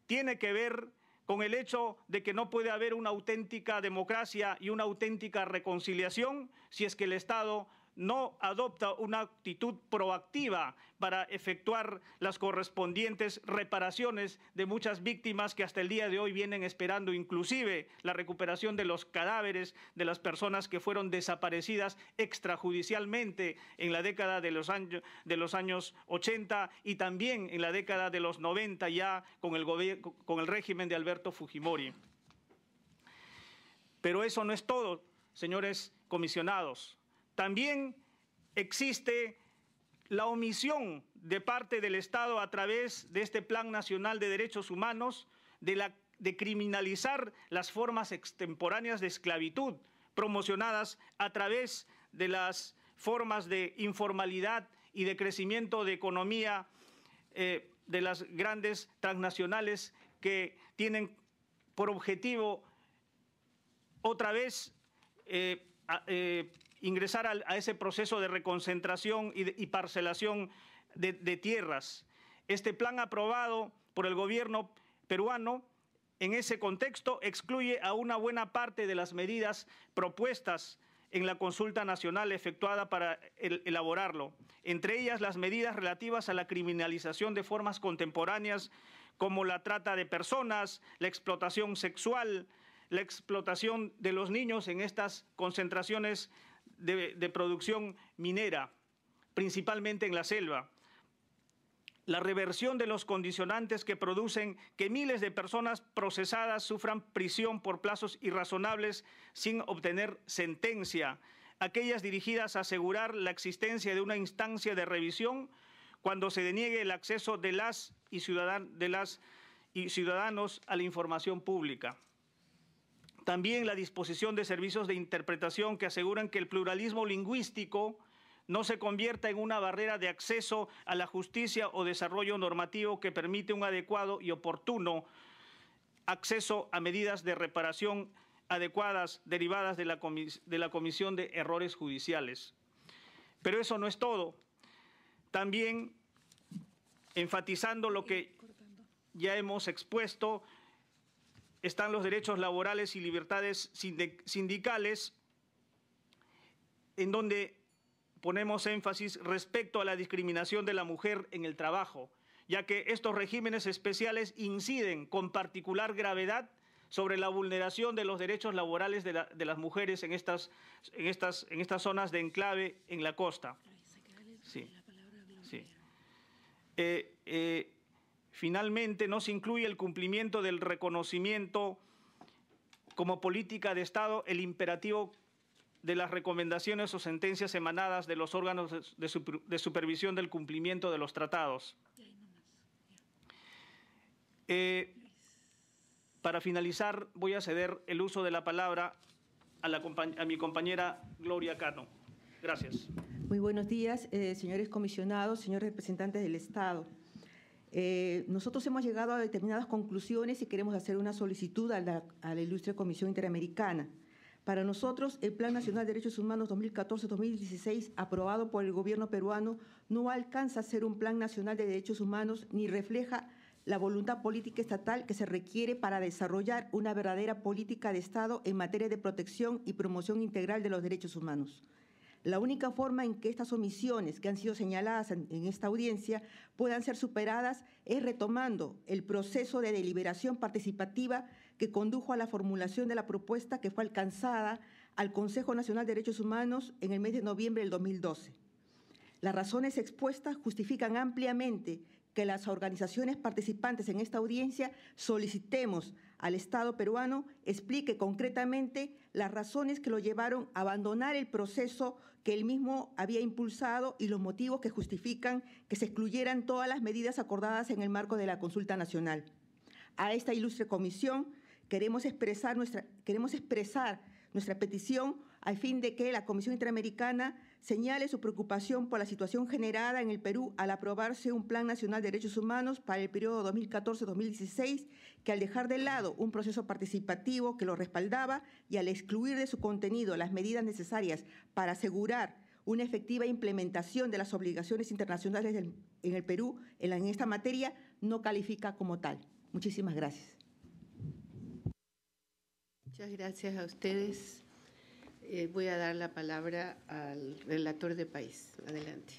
tiene que ver con el hecho de que no puede haber una auténtica democracia y una auténtica reconciliación si es que el Estado no adopta una actitud proactiva para efectuar las correspondientes reparaciones de muchas víctimas que hasta el día de hoy vienen esperando inclusive la recuperación de los cadáveres de las personas que fueron desaparecidas extrajudicialmente en la década de los años, 80 y también en la década de los 90 ya con el régimen de Alberto Fujimori. Pero eso no es todo, señores comisionados. También existe la omisión de parte del Estado a través de este Plan Nacional de Derechos Humanos de, criminalizar las formas extemporáneas de esclavitud promocionadas a través de las formas de informalidad y de crecimiento de economía eh, de las grandes transnacionales que tienen por objetivo otra vez eh, eh, ingresar a, ese proceso de reconcentración y, parcelación de, tierras. Este plan aprobado por el gobierno peruano en ese contexto excluye a una buena parte de las medidas propuestas en la consulta nacional efectuada para elaborarlo, entre ellas las medidas relativas a la criminalización de formas contemporáneas como la trata de personas, la explotación sexual, la explotación de los niños en estas concentraciones de, producción minera, principalmente en la selva la reversión de los condicionantes que producen que miles de personas procesadas sufran prisión por plazos irrazonables sin obtener sentencia, aquellas dirigidas a asegurar la existencia de una instancia de revisión cuando se deniegue el acceso de las de las y ciudadanos a la información pública. También la disposición de servicios de interpretación que aseguran que el pluralismo lingüístico no se convierta en una barrera de acceso a la justicia o desarrollo normativo que permite un adecuado y oportuno acceso a medidas de reparación adecuadas derivadas de la, de la comisión de errores judiciales. Pero eso no es todo. También enfatizando lo que ya hemos expuesto, están los derechos laborales y libertades sindicales, en donde ponemos énfasis respecto a la discriminación de la mujer en el trabajo, ya que estos regímenes especiales inciden con particular gravedad sobre la vulneración de los derechos laborales de, las mujeres en estas, en, estas, en estas zonas de enclave en la costa. Sí. sí. Finalmente, no se incluye el cumplimiento del reconocimiento como política de Estado el imperativo de las recomendaciones o sentencias emanadas de los órganos de, supervisión del cumplimiento de los tratados. Eh, para finalizar, voy a ceder el uso de la palabra a, la, mi compañera Gloria Cano. Gracias. Muy buenos días, eh, señores comisionados, señores representantes del Estado. Eh, nosotros hemos llegado a determinadas conclusiones y queremos hacer una solicitud a la, a la ilustre Comisión Interamericana. Para nosotros, el Plan Nacional de Derechos Humanos 2014-2016, aprobado por el gobierno peruano, no alcanza a ser un Plan Nacional de Derechos Humanos ni refleja la voluntad política estatal que se requiere para desarrollar una verdadera política de Estado en materia de protección y promoción integral de los derechos humanos. La única forma en que estas omisiones que han sido señaladas en, esta audiencia puedan ser superadas es retomando el proceso de deliberación participativa que condujo a la formulación de la propuesta que fue alcanzada al Consejo Nacional de Derechos Humanos en el mes de noviembre del 2012. Las razones expuestas justifican ampliamente que las organizaciones participantes en esta audiencia solicitemos al Estado peruano explique concretamente las razones que lo llevaron a abandonar el proceso que él mismo había impulsado y los motivos que justifican que se excluyeran todas las medidas acordadas en el marco de la consulta nacional. A esta ilustre comisión queremos expresar nuestra, queremos expresar nuestra petición al fin de que la Comisión Interamericana señale su preocupación por la situación generada en el Perú al aprobarse un Plan Nacional de Derechos Humanos para el periodo 2014-2016, que al dejar de lado un proceso participativo que lo respaldaba y al excluir de su contenido las medidas necesarias para asegurar una efectiva implementación de las obligaciones internacionales en el Perú en esta materia, no califica como tal. Muchísimas gracias. Muchas gracias a ustedes. Eh, voy a dar la palabra al relator de país. Adelante.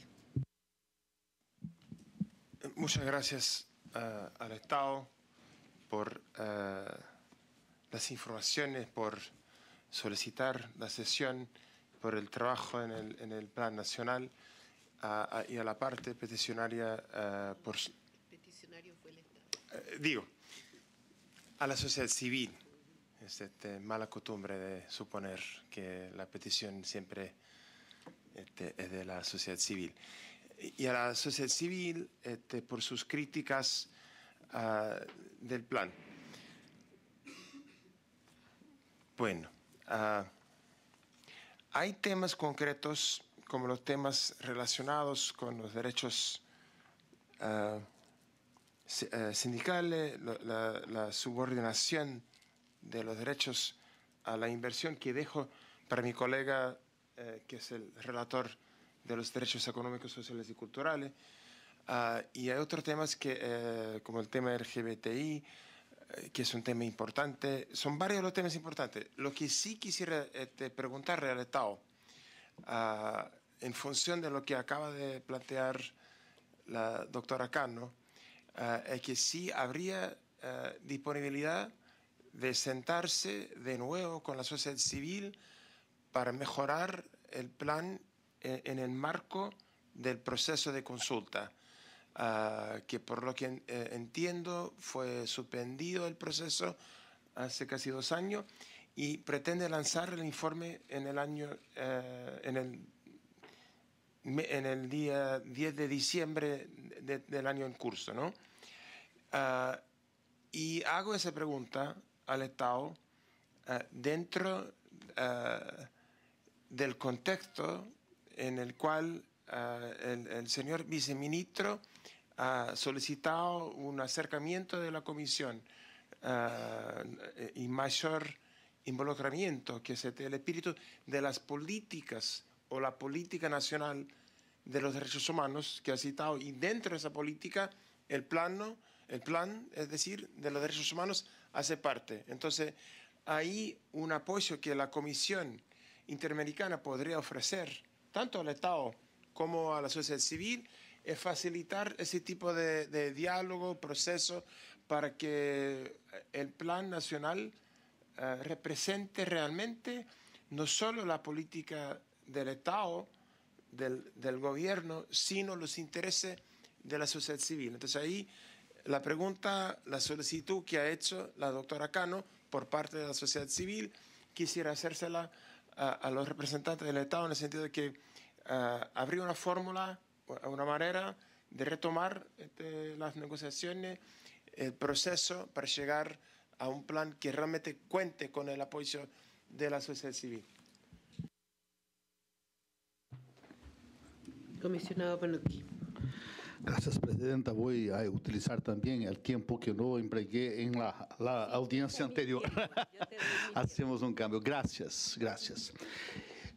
Muchas gracias eh, al Estado por eh, las informaciones, por solicitar la sesión, por el trabajo en el, Plan Nacional y a la parte peticionaria por... El peticionario fue el Estado. digo, a la sociedad civil esta mala costumbre de suponer que la petición siempre este, es de la sociedad civil. Y a la sociedad civil este, por sus críticas ah, del plan. Bueno, ah, hay temas concretos como los temas relacionados con los derechos ah, eh, sindicales, la subordinación de los derechos a la inversión que dejo para mi colega, eh, que es el relator de los derechos económicos, sociales y culturales. Ah, y hay otros temas que, eh, como el tema LGBTI, eh, que es un tema importante. Son varios los temas importantes. Lo que sí quisiera este, preguntarle al ah, Estado, en función de lo que acaba de plantear la doctora Cano, ah, es que sí habría disponibilidad de sentarse de nuevo con la sociedad civil para mejorar el plan eh, en, el marco del proceso de consulta, ah, que por lo que eh, entiendo fue suspendido el proceso hace casi dos años y pretende lanzar el informe en el año, eh, en el en el día 10 de diciembre del año en curso, ah, y hago esa pregunta al Estado eh, dentro eh, del contexto en el cual eh, el, señor viceministro ha solicitado un acercamiento de la Comisión y mayor involucramiento, que es el espíritu de las políticas o la política nacional de los derechos humanos que ha citado, y dentro de esa política el plano, el plan, es decir, de los derechos humanos hace parte. Entonces, ahí un apoyo que la Comisión Interamericana podría ofrecer, tanto al Estado como a la sociedad civil, es facilitar ese tipo de, diálogo, proceso, para que el Plan Nacional eh, represente realmente no solo la política del Estado, del, del gobierno, sino los intereses de la sociedad civil. Entonces ahí la pregunta, la solicitud que ha hecho la doctora Cano por parte de la sociedad civil, quisiera hacérsela a, los representantes del Estado en el sentido de que uh, una fórmula, una manera de retomar este, las negociaciones, el proceso para llegar a un plan que realmente cuente con el apoyo de la sociedad civil. Comisionado Panucci. Gracias, Presidenta. Voy a eh, utilizar también el tiempo que no empleé en la, la audiencia anterior. [LAUGHS] Hacemos un cambio. Gracias, gracias.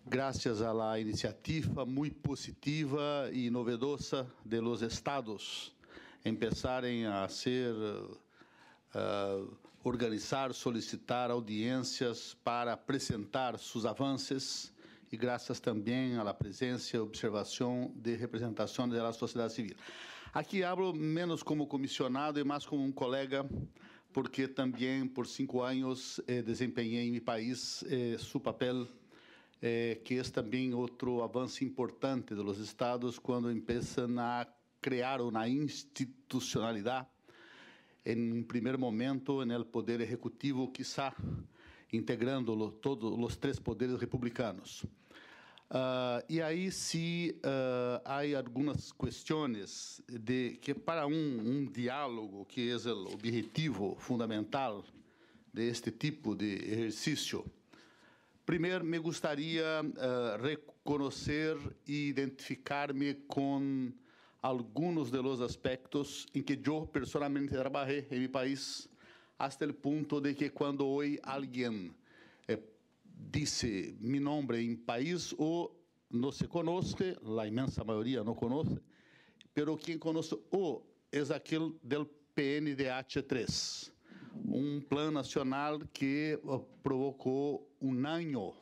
Gracias a la iniciativa muy positiva y novedosa de los estados empezarem a ser uh, organizar, solicitar audiências para apresentar seus avanços e graças também à presença e observação de representações da sociedade civil. Aqui abro menos como comissionado e mais como um colega, porque também por cinco anos eh, desempenhei em meu país eh, seu papel, eh, que é também outro avanço importante dos estados quando começam a criar uma institucionalidade em um primeiro momento no poder executivo, quizá integrando todos os três poderes republicanos. Uh, e aí se uh, há algumas questões de que para um, um diálogo que é o objetivo fundamental deste tipo de exercício, primeiro me gostaria uh, reconhecer e identificar-me com alguns dos aspectos em que eu personalmente trabalhei em meu país, até o ponto de que quando hoje alguém disse mi nome em país ou não se conosce, a imensa maioria não conosce, pero quem conoce o é aquele del PNDH3, um plano nacional que eh, provocou um ano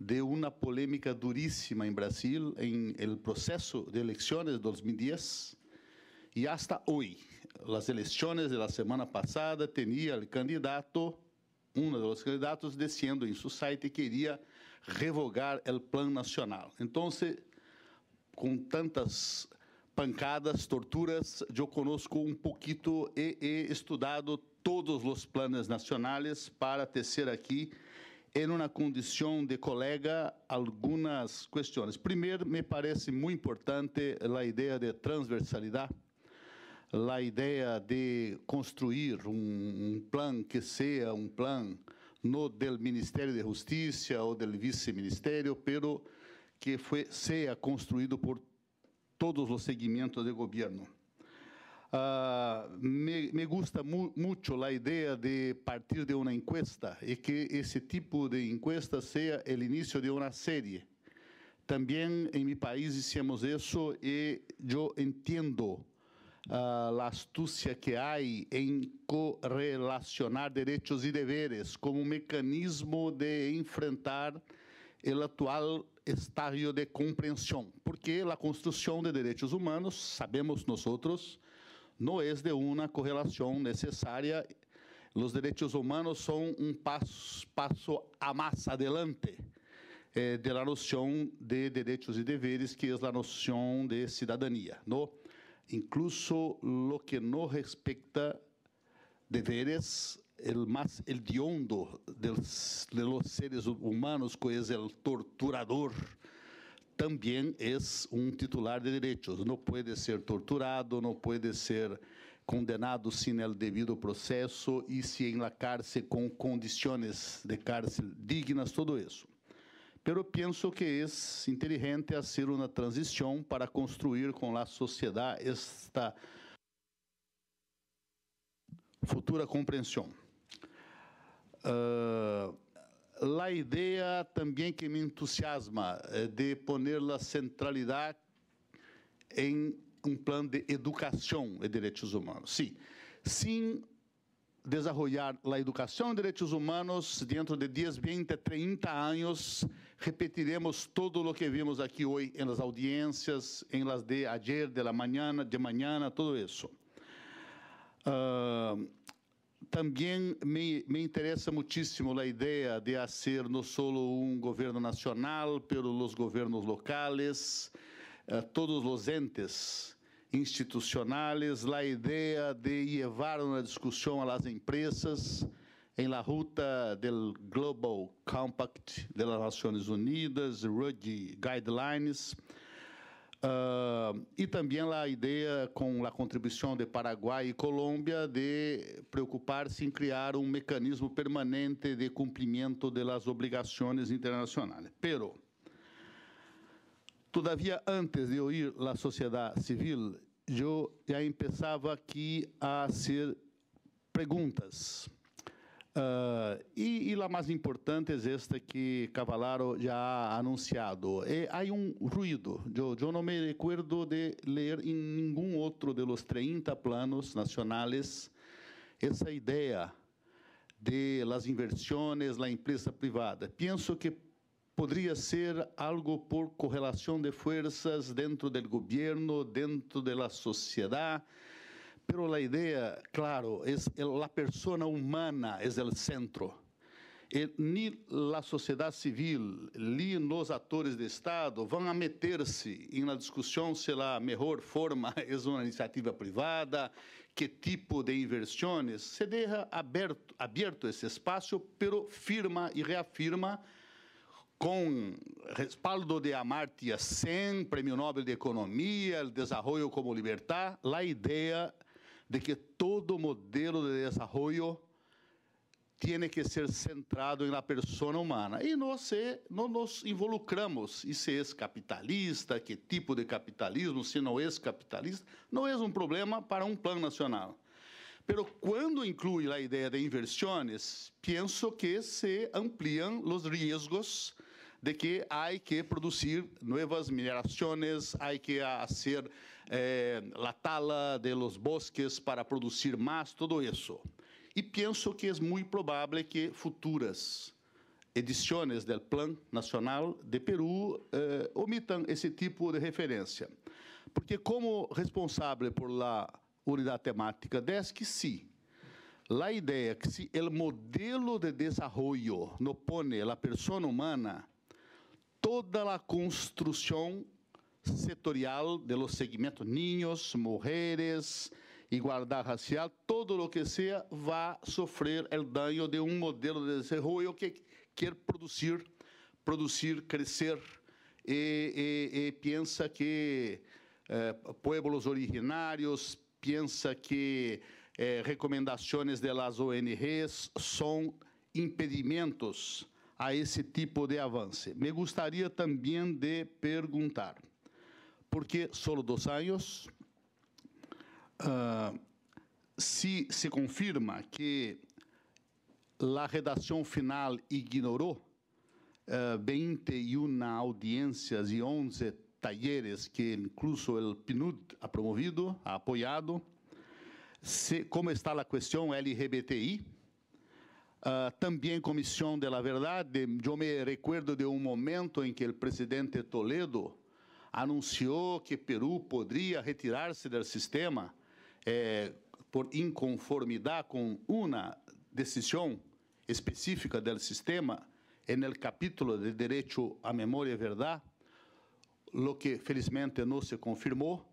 de uma polêmica duríssima em Brasil em el processo de eleições de 2010 e hasta hoje. As eleições da semana passada tinha o candidato um dos candidatos descendo em su site revogar o plano nacional. Então, com tantas pancadas, torturas, eu conosco um pouquinho e he estudado todos os planos nacionais para tecer aqui, em uma condição de colega algumas questões. Primeiro, me parece muito importante a ideia de transversalidade a ideia de construir um, um plano que seja um plano no del Ministério de Justiça ou del Vice-Ministério, pero que foi, seja construído por todos os segmentos de governo. Uh, me, me, gusta mu muito a ideia de partir de uma encuesta e que esse tipo de encuesta seja o início de uma série. Também em meu país fizemos isso e eu entendo uh, astúcia que há em correlacionar direitos e deveres como mecanismo de enfrentar o atual estágio de compreensão, porque a construção de direitos humanos, sabemos nós outros, não é de uma correlação necessária. Os direitos humanos são um passo, passo a mais adelante eh, de la noção de direitos e deveres, que é a noção de cidadania. incluso lo que no respecta deberes, el más hediondo de los seres humanos, que es el torturador, también es un titular de derechos. No puede ser torturado, no puede ser condenado sin el debido proceso y si en la cárcel con condiciones de cárcel dignas, todo eso. Pero penso que é inteligente fazer uma transição para construir com a sociedade esta futura compreensão. Uh, eh, a ideia também que me entusiasma é de pôr a centralidade em um plano de educação e direitos humanos. Sim, sim desarrollar a educação e direitos humanos dentro de 10, 20, 30 anos. Repetiremos tudo o que vimos aqui hoje em las audiências, em las de ayer, de la mañana, de mañana, tudo isso. Uh, ah, também me, me interessa muitíssimo a ideia de ser não só um governo nacional, pelos governos locais, uh, eh, todos os entes institucionais, a ideia de levar uma discussão às empresas em la ruta del Global Compact das Nações Unidas, RUD Guidelines, Uh, ah, e também a ideia, com a contribuição de Paraguai e Colômbia, de preocupar-se em criar um mecanismo permanente de cumprimento das obrigações internacionais. Pero, Todavia, antes de eu ir à sociedade civil, eu já começava aqui a ser perguntas. Uh, e, e a mais importante é esta que Cavalaro já ha anunciado. há um ruído. Eu, eu não me recuerdo de ler em nenhum outro de los 30 planos nacionais essa ideia de las inversões na empresa privada. Penso que poderia ser algo por correlação de forças dentro do governo, dentro da sociedade. Pero a ideia, claro, é a pessoa humana é o centro. E, nem a sociedade civil, nem os atores de Estado vão a meter-se na discussão se a melhor forma é [LAUGHS] uma iniciativa privada, que tipo de inversões. Se deixa aberto, aberto esse espaço, pero firma e reafirma com respaldo de Amartya Sen, Prêmio Nobel de Economia, Desarrollo como libertar, a ideia de que todo modelo de desarrollo tem que ser centrado na pessoa humana. E nós não nos involucramos. E se é capitalista, que tipo de capitalismo, se não é capitalista, não é um problema para um plano nacional. Pero quando inclui a ideia de inversões, penso que se ampliam os riscos de que há que produzir novas minerações, há que fazer eh, a tala de los bosques para produzir mais todo isso. E penso que é muito provável que futuras edições do Plano Nacional de Peru eh, omitam esse tipo de referência. Porque, como responsável por la unidade temática 10, que sim, a ideia que se o modelo de desenvolvimento não põe a pessoa humana toda a construção setorial de los segmentos niños, e igualdad racial, todo lo que sea va sofrer el daño de un modelo de desenvolvimento que quer producir, producir, crecer e eh, eh, eh, piensa que eh, pueblos originarios, piensa que eh, recomendaciones de las ONGs son impedimentos a esse tipo de avance. Me gustaría también de perguntar, por qué solo dos años, uh, ah, si se confirma que la redacción final ignoró ah, uh, 21 audiencias y 11 talleres que incluso el PNUD ha promovido, ha apoyado, como está la cuestión LGBTI, Uh, também Comissão de la Verdade, eu me recuerdo de um momento em que o presidente Toledo anunciou que Peru poderia retirar-se do sistema eh, por inconformidade com uma decisão específica do sistema no capítulo de direito à memória e verdade, o que felizmente não se confirmou.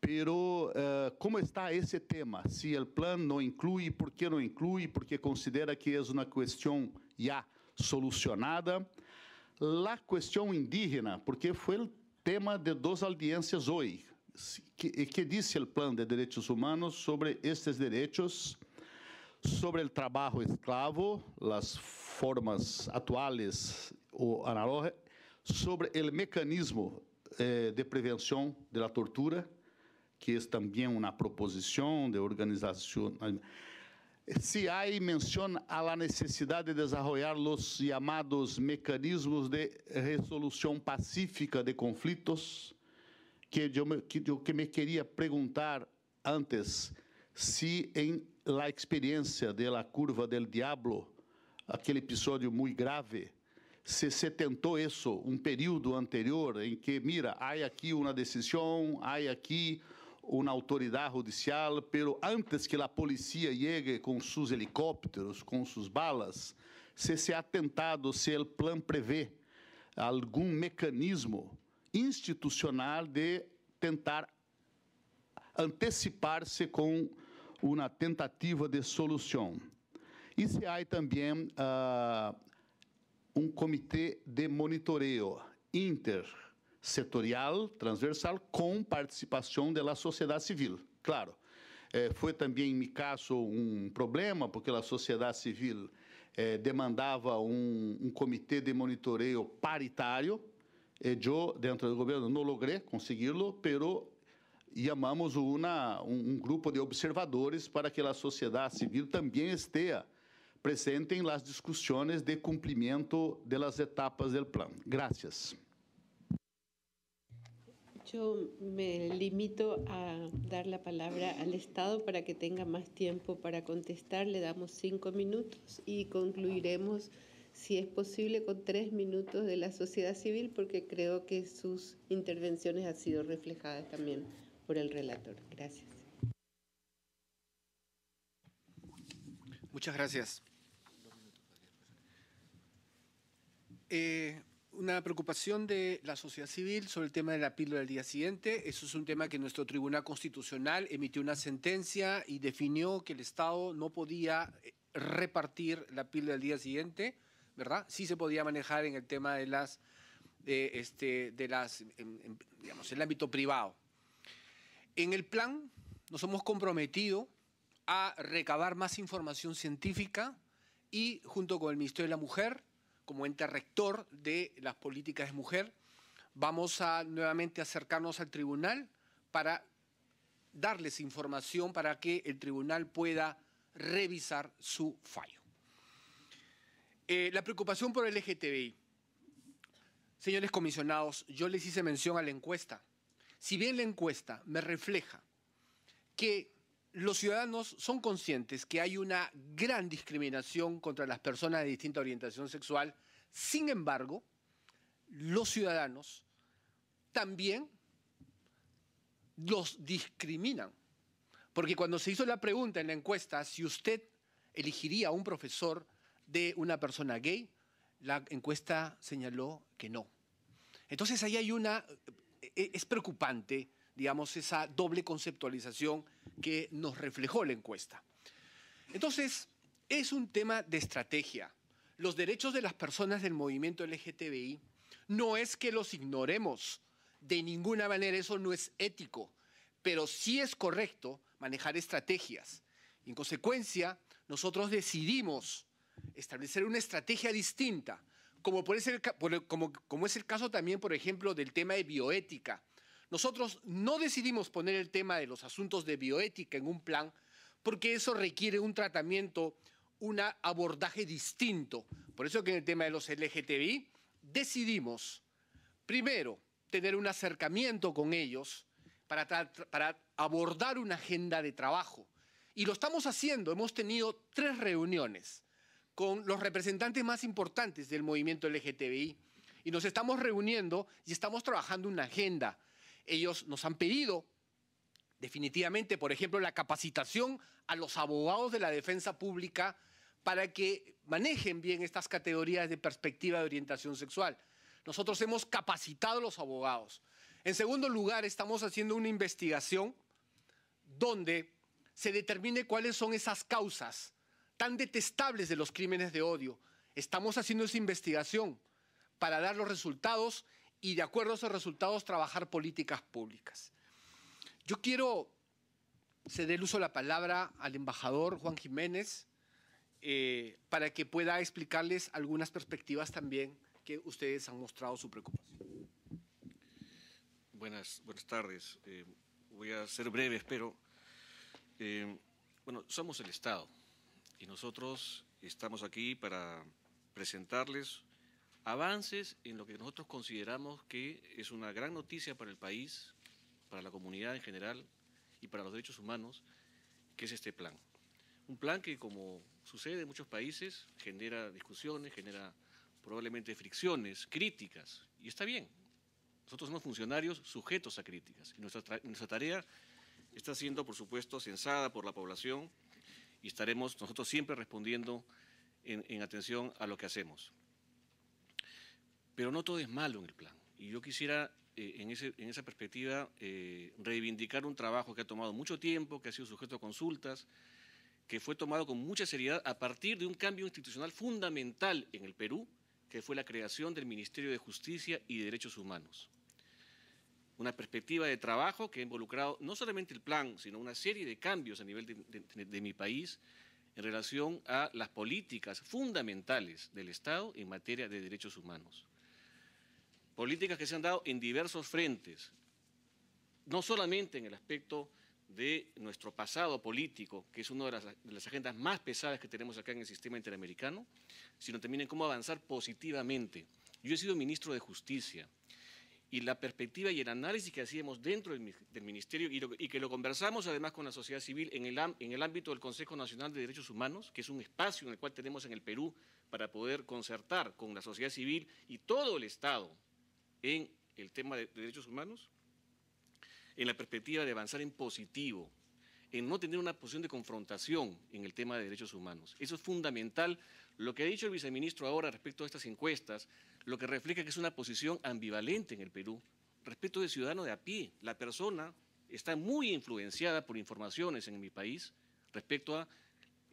Pero, uh, como está esse tema? Se o plano não inclui, por que não inclui? Porque considera que é uma questão já solucionada. A questão indígena, porque foi o tema de duas audiências hoje. Que, que disse o plano de direitos humanos sobre estes direitos? sobre o trabalho escravo, as formas atuais ou analógicas, sobre o mecanismo eh, de prevenção da tortura, que é também uma proposição de se CIAI menciona a necessidade de desenvolver os chamados mecanismos de resolução pacífica de conflitos que eu, me, que, yo, que me queria perguntar antes se em la experiência de curva del diablo, aquele episódio muito grave, se se tentou isso um período anterior em que mira, há aqui uma decisão, há aqui uma autoridade judicial, pero antes que a polícia chegue com seus helicópteros, com suas balas, se se atentado, se o plano prevê algum mecanismo institucional de tentar antecipar-se com uma tentativa de solução. E se há também uh, um comitê de monitoreio inter setorial, transversal, com participação da sociedade civil. Claro, eh, foi também, me caso, um problema, porque a sociedade civil eh, demandava um, um, comitê de monitoreio paritário, e eu, dentro do governo, não logrei consegui-lo, pero chamamos um, um, grupo de observadores para que a sociedade civil também esteja presente em las discussões de cumprimento das etapas do plano. Graças. Yo me limito a dar la palabra al Estado para que tenga más tiempo para contestar. Le damos cinco minutos y concluiremos, si es posible, con tres minutos de la sociedad civil, porque creo que sus intervenciones han sido reflejadas también por el relator. Gracias. Muchas gracias. Eh, una preocupación de la sociedad civil sobre el tema de la pila del día siguiente. Eso es un tema que nuestro Tribunal Constitucional emitió una sentencia y definió que el Estado no podía eh, repartir la píldora del día siguiente, ¿verdad? Sí se podía manejar en el tema de las, de, este, de las, digamos, el ámbito privado. En el plan nos hemos comprometido a recabar más información científica y junto con el Ministerio de la Mujer como ente rector de las políticas de mujer, vamos a nuevamente acercarnos al tribunal para darles información para que el tribunal pueda revisar su fallo. Eh, la preocupación por el LGTBI. Señores comisionados, yo les hice mención a la encuesta. Si bien la encuesta me refleja que los ciudadanos son conscientes que hay una gran discriminación contra las personas de distinta orientación sexual. Sin embargo, los ciudadanos también los discriminan. Porque cuando se hizo la pregunta en la encuesta si usted elegiría a un profesor de una persona gay, la encuesta señaló que no. Entonces ahí hay una... Eh, es preocupante digamos, esa doble conceptualización que nos reflejó la encuesta. Entonces, es un tema de estrategia. Los derechos de las personas del movimiento LGTBI no es que los ignoremos, de ninguna manera eso no es ético, pero sí es correcto manejar estrategias. en consecuencia, nosotros decidimos establecer una estrategia distinta, como, como es el caso también, por ejemplo, del tema de bioética, nosotros no decidimos poner el tema de los asuntos de bioética en un plan porque eso requiere un tratamiento, un abordaje distinto. Por eso que en el tema de los LGTBI decidimos, primero, tener un acercamiento con ellos para, abordar una agenda de trabajo. Y lo estamos haciendo. Hemos tenido tres reuniones con los representantes más importantes del movimiento LGTBI. Y nos estamos reuniendo y estamos trabajando una agenda ellos nos han pedido definitivamente, por ejemplo, la capacitación a los abogados de la defensa pública para que manejen bien estas categorías de perspectiva de orientación sexual. Nosotros hemos capacitado a los abogados. En segundo lugar, estamos haciendo una investigación donde se determine cuáles son esas causas tan detestables de los crímenes de odio. Estamos haciendo esa investigación para dar los resultados y de acuerdo a esos resultados trabajar políticas públicas. Yo quiero ceder el uso de la palabra al embajador Juan Jiménez eh, para que pueda explicarles algunas perspectivas también que ustedes han mostrado su preocupación. Buenas, buenas tardes. Eh, voy a ser breve, espero. Eh, bueno, somos el Estado y nosotros estamos aquí para presentarles avances en lo que nosotros consideramos que es una gran noticia para el país, para la comunidad en general y para los derechos humanos, que es este plan. Un plan que, como sucede en muchos países, genera discusiones, genera probablemente fricciones, críticas, y está bien. Nosotros somos funcionarios sujetos a críticas, y nuestra, tarea está siendo, por supuesto, censada por la población, y estaremos nosotros siempre respondiendo en atención a lo que hacemos. Pero no todo es malo en el plan. Y yo quisiera, eh, en, esa perspectiva, eh, reivindicar un trabajo que ha tomado mucho tiempo, que ha sido sujeto a consultas, que fue tomado con mucha seriedad a partir de un cambio institucional fundamental en el Perú, que fue la creación del Ministerio de Justicia y Derechos Humanos. Una perspectiva de trabajo que ha involucrado no solamente el plan, sino una serie de cambios a nivel de mi país en relación a las políticas fundamentales del Estado en materia de derechos humanos políticas que se han dado en diversos frentes, no solamente en el aspecto de nuestro pasado político, que es una de las, agendas más pesadas que tenemos acá en el sistema interamericano, sino también en cómo avanzar positivamente. Yo he sido ministro de Justicia y la perspectiva y el análisis que hacíamos dentro del, ministerio y, que lo conversamos además con la sociedad civil en en el ámbito del Consejo Nacional de Derechos Humanos, que es un espacio en el cual tenemos en el Perú para poder concertar con la sociedad civil y todo el Estado en el tema de derechos humanos, en la perspectiva de avanzar en positivo, en no tener una posición de confrontación en el tema de derechos humanos. Eso es fundamental. Lo que ha dicho el viceministro ahora respecto a estas encuestas, lo que refleja que es una posición ambivalente en el Perú respecto de ciudadano de a pie. La persona está muy influenciada por informaciones en mi país respecto a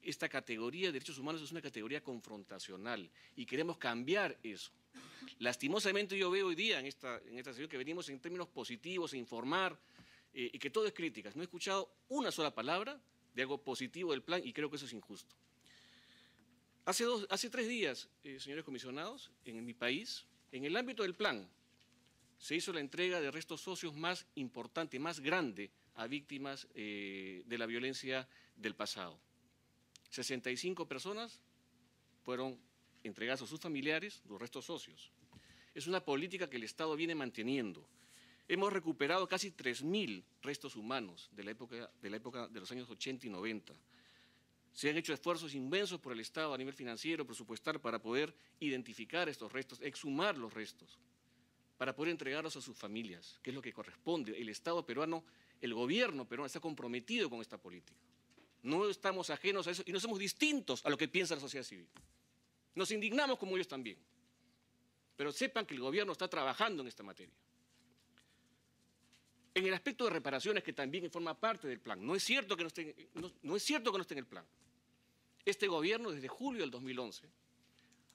esta categoría de derechos humanos, es una categoría confrontacional y queremos cambiar eso. Lastimosamente yo veo hoy día en esta, en esta sesión que venimos en términos positivos, a informar, eh, y que todo es críticas. No he escuchado una sola palabra de algo positivo del plan y creo que eso es injusto. Hace, dos, hace tres días, eh, señores comisionados, en mi país, en el ámbito del plan, se hizo la entrega de restos socios más importante, más grande a víctimas eh, de la violencia del pasado. 65 personas fueron entregadas a sus familiares, los restos socios. Es una política que el Estado viene manteniendo. Hemos recuperado casi 3.000 restos humanos de la, época, de la época de los años 80 y 90. Se han hecho esfuerzos inmensos por el Estado a nivel financiero, presupuestal, para poder identificar estos restos, exhumar los restos, para poder entregarlos a sus familias, que es lo que corresponde. El Estado peruano, el gobierno peruano está comprometido con esta política. No estamos ajenos a eso y no somos distintos a lo que piensa la sociedad civil. Nos indignamos como ellos también. Pero sepan que el gobierno está trabajando en esta materia. En el aspecto de reparaciones, que también forma parte del plan, no es cierto que no esté, es cierto que no esté en el plan. Este gobierno, desde julio del 2011,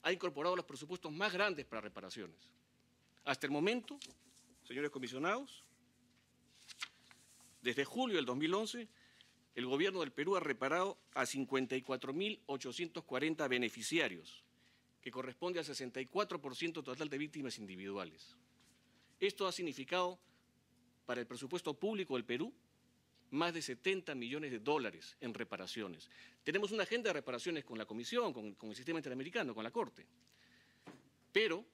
ha incorporado los presupuestos más grandes para reparaciones. Hasta el momento, señores comisionados, desde julio del 2011, el gobierno del Perú ha reparado a 54.840 beneficiarios que corresponde al 64% total de víctimas individuales. Esto ha significado para el presupuesto público del Perú más de 70 millones de dólares en reparaciones. Tenemos una agenda de reparaciones con la Comisión, con, con el sistema interamericano, con la Corte. Pero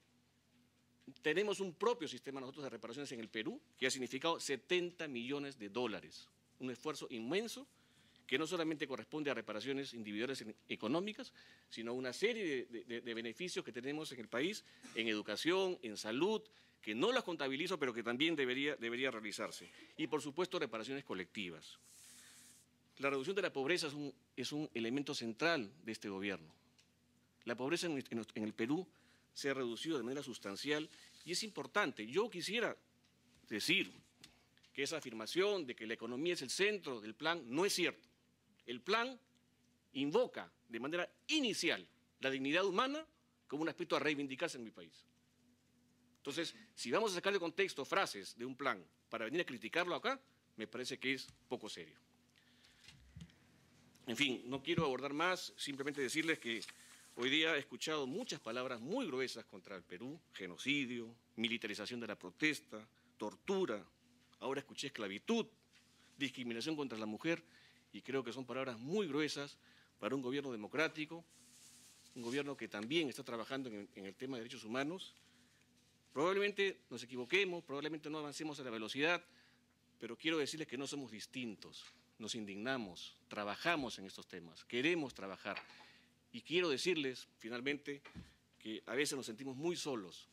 tenemos un propio sistema nosotros de reparaciones en el Perú que ha significado 70 millones de dólares. Un esfuerzo inmenso que no solamente corresponde a reparaciones individuales económicas, sino a una serie de, beneficios que tenemos en el país, en educación, en salud, que no las contabilizo, pero que también debería, debería realizarse. Y, por supuesto, reparaciones colectivas. La reducción de la pobreza es un, elemento central de este gobierno. La pobreza en, en el Perú se ha reducido de manera sustancial y es importante. Yo quisiera decir que esa afirmación de que la economía es el centro del plan no es cierto. El plan invoca de manera inicial la dignidad humana como un aspecto a reivindicarse en mi país. Entonces, si vamos a sacar de contexto frases de un plan para venir a criticarlo acá, me parece que es poco serio. En fin, no quiero abordar más, simplemente decirles que hoy día he escuchado muchas palabras muy gruesas contra el Perú, genocidio, militarización de la protesta, tortura, ahora escuché esclavitud, discriminación contra la mujer y creo que son palabras muy gruesas para un gobierno democrático, un gobierno que también está trabajando en, el tema de derechos humanos. Probablemente nos equivoquemos, probablemente no avancemos a la velocidad, pero quiero decirles que no somos distintos, nos indignamos, trabajamos en estos temas, queremos trabajar. Y quiero decirles, finalmente, que a veces nos sentimos muy solos.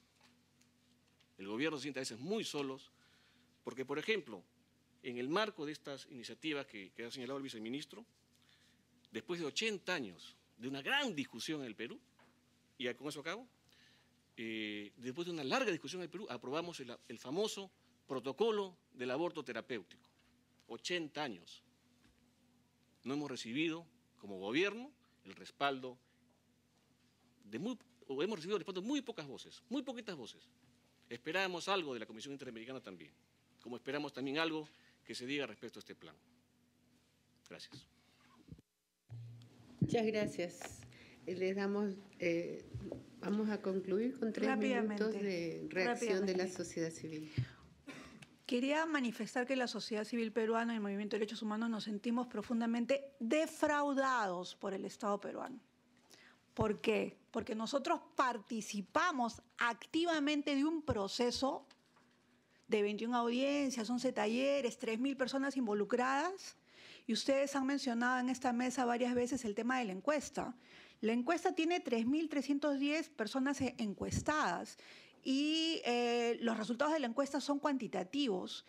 El gobierno se siente a veces muy solos, porque, por ejemplo, en el marco de estas iniciativas que, ha señalado el viceministro, después de 80 años de una gran discusión en el Perú, y con eso acabo, eh, después de una larga discusión en el Perú, aprobamos el, famoso protocolo del aborto terapéutico. 80 años. No hemos recibido como gobierno el respaldo de hemos recibido el respaldo de muy pocas voces, muy poquitas voces. Esperábamos algo de la Comisión Interamericana también, como esperamos también algo que se diga respecto a este plan. Gracias. Muchas gracias. Eh, les damos, eh, vamos a concluir con tres minutos de reacción de la sociedad civil. Quería manifestar que la sociedad civil peruana y el movimiento de derechos humanos nos sentimos profundamente defraudados por el Estado peruano. ¿Por qué? Porque nosotros participamos activamente de un proceso de 21 audiencias, 11 talleres, 3.000 personas involucradas. Y ustedes han mencionado en esta mesa varias veces el tema de la encuesta. La encuesta tiene 3.310 personas e-, encuestadas y eh, los resultados de la encuesta son cuantitativos.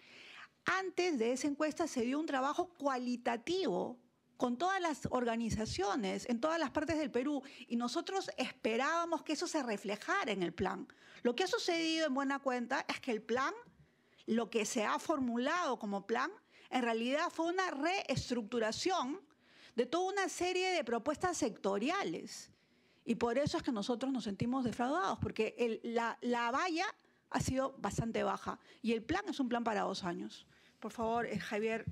Antes de esa encuesta se dio un trabajo cualitativo con todas las organizaciones en todas las partes del Perú y nosotros esperábamos que eso se reflejara en el plan. Lo que ha sucedido en buena cuenta es que el plan lo que se ha formulado como plan en realidad fue una reestructuración de toda una serie de propuestas sectoriales. Y por eso es que nosotros nos sentimos defraudados, porque la, valla ha sido bastante baja y el plan es un plan para dos años. Por favor, eh, Javier.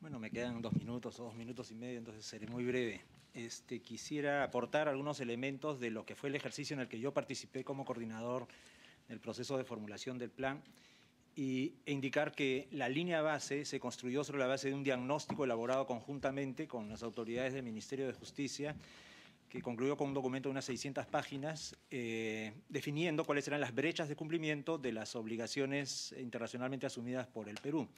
Bueno, me quedan dos minutos o dos minutos y medio, entonces seré muy breve. Este, quisiera aportar algunos elementos de lo que fue el ejercicio en el que yo participé como coordinador el proceso de formulación del plan y, e indicar que la línea base se construyó sobre la base de un diagnóstico elaborado conjuntamente con las autoridades del Ministerio de Justicia que concluyó con un documento de unas 600 páginas, eh, definiendo cuáles eran las brechas de cumplimiento de las obligaciones internacionalmente asumidas por el Perú.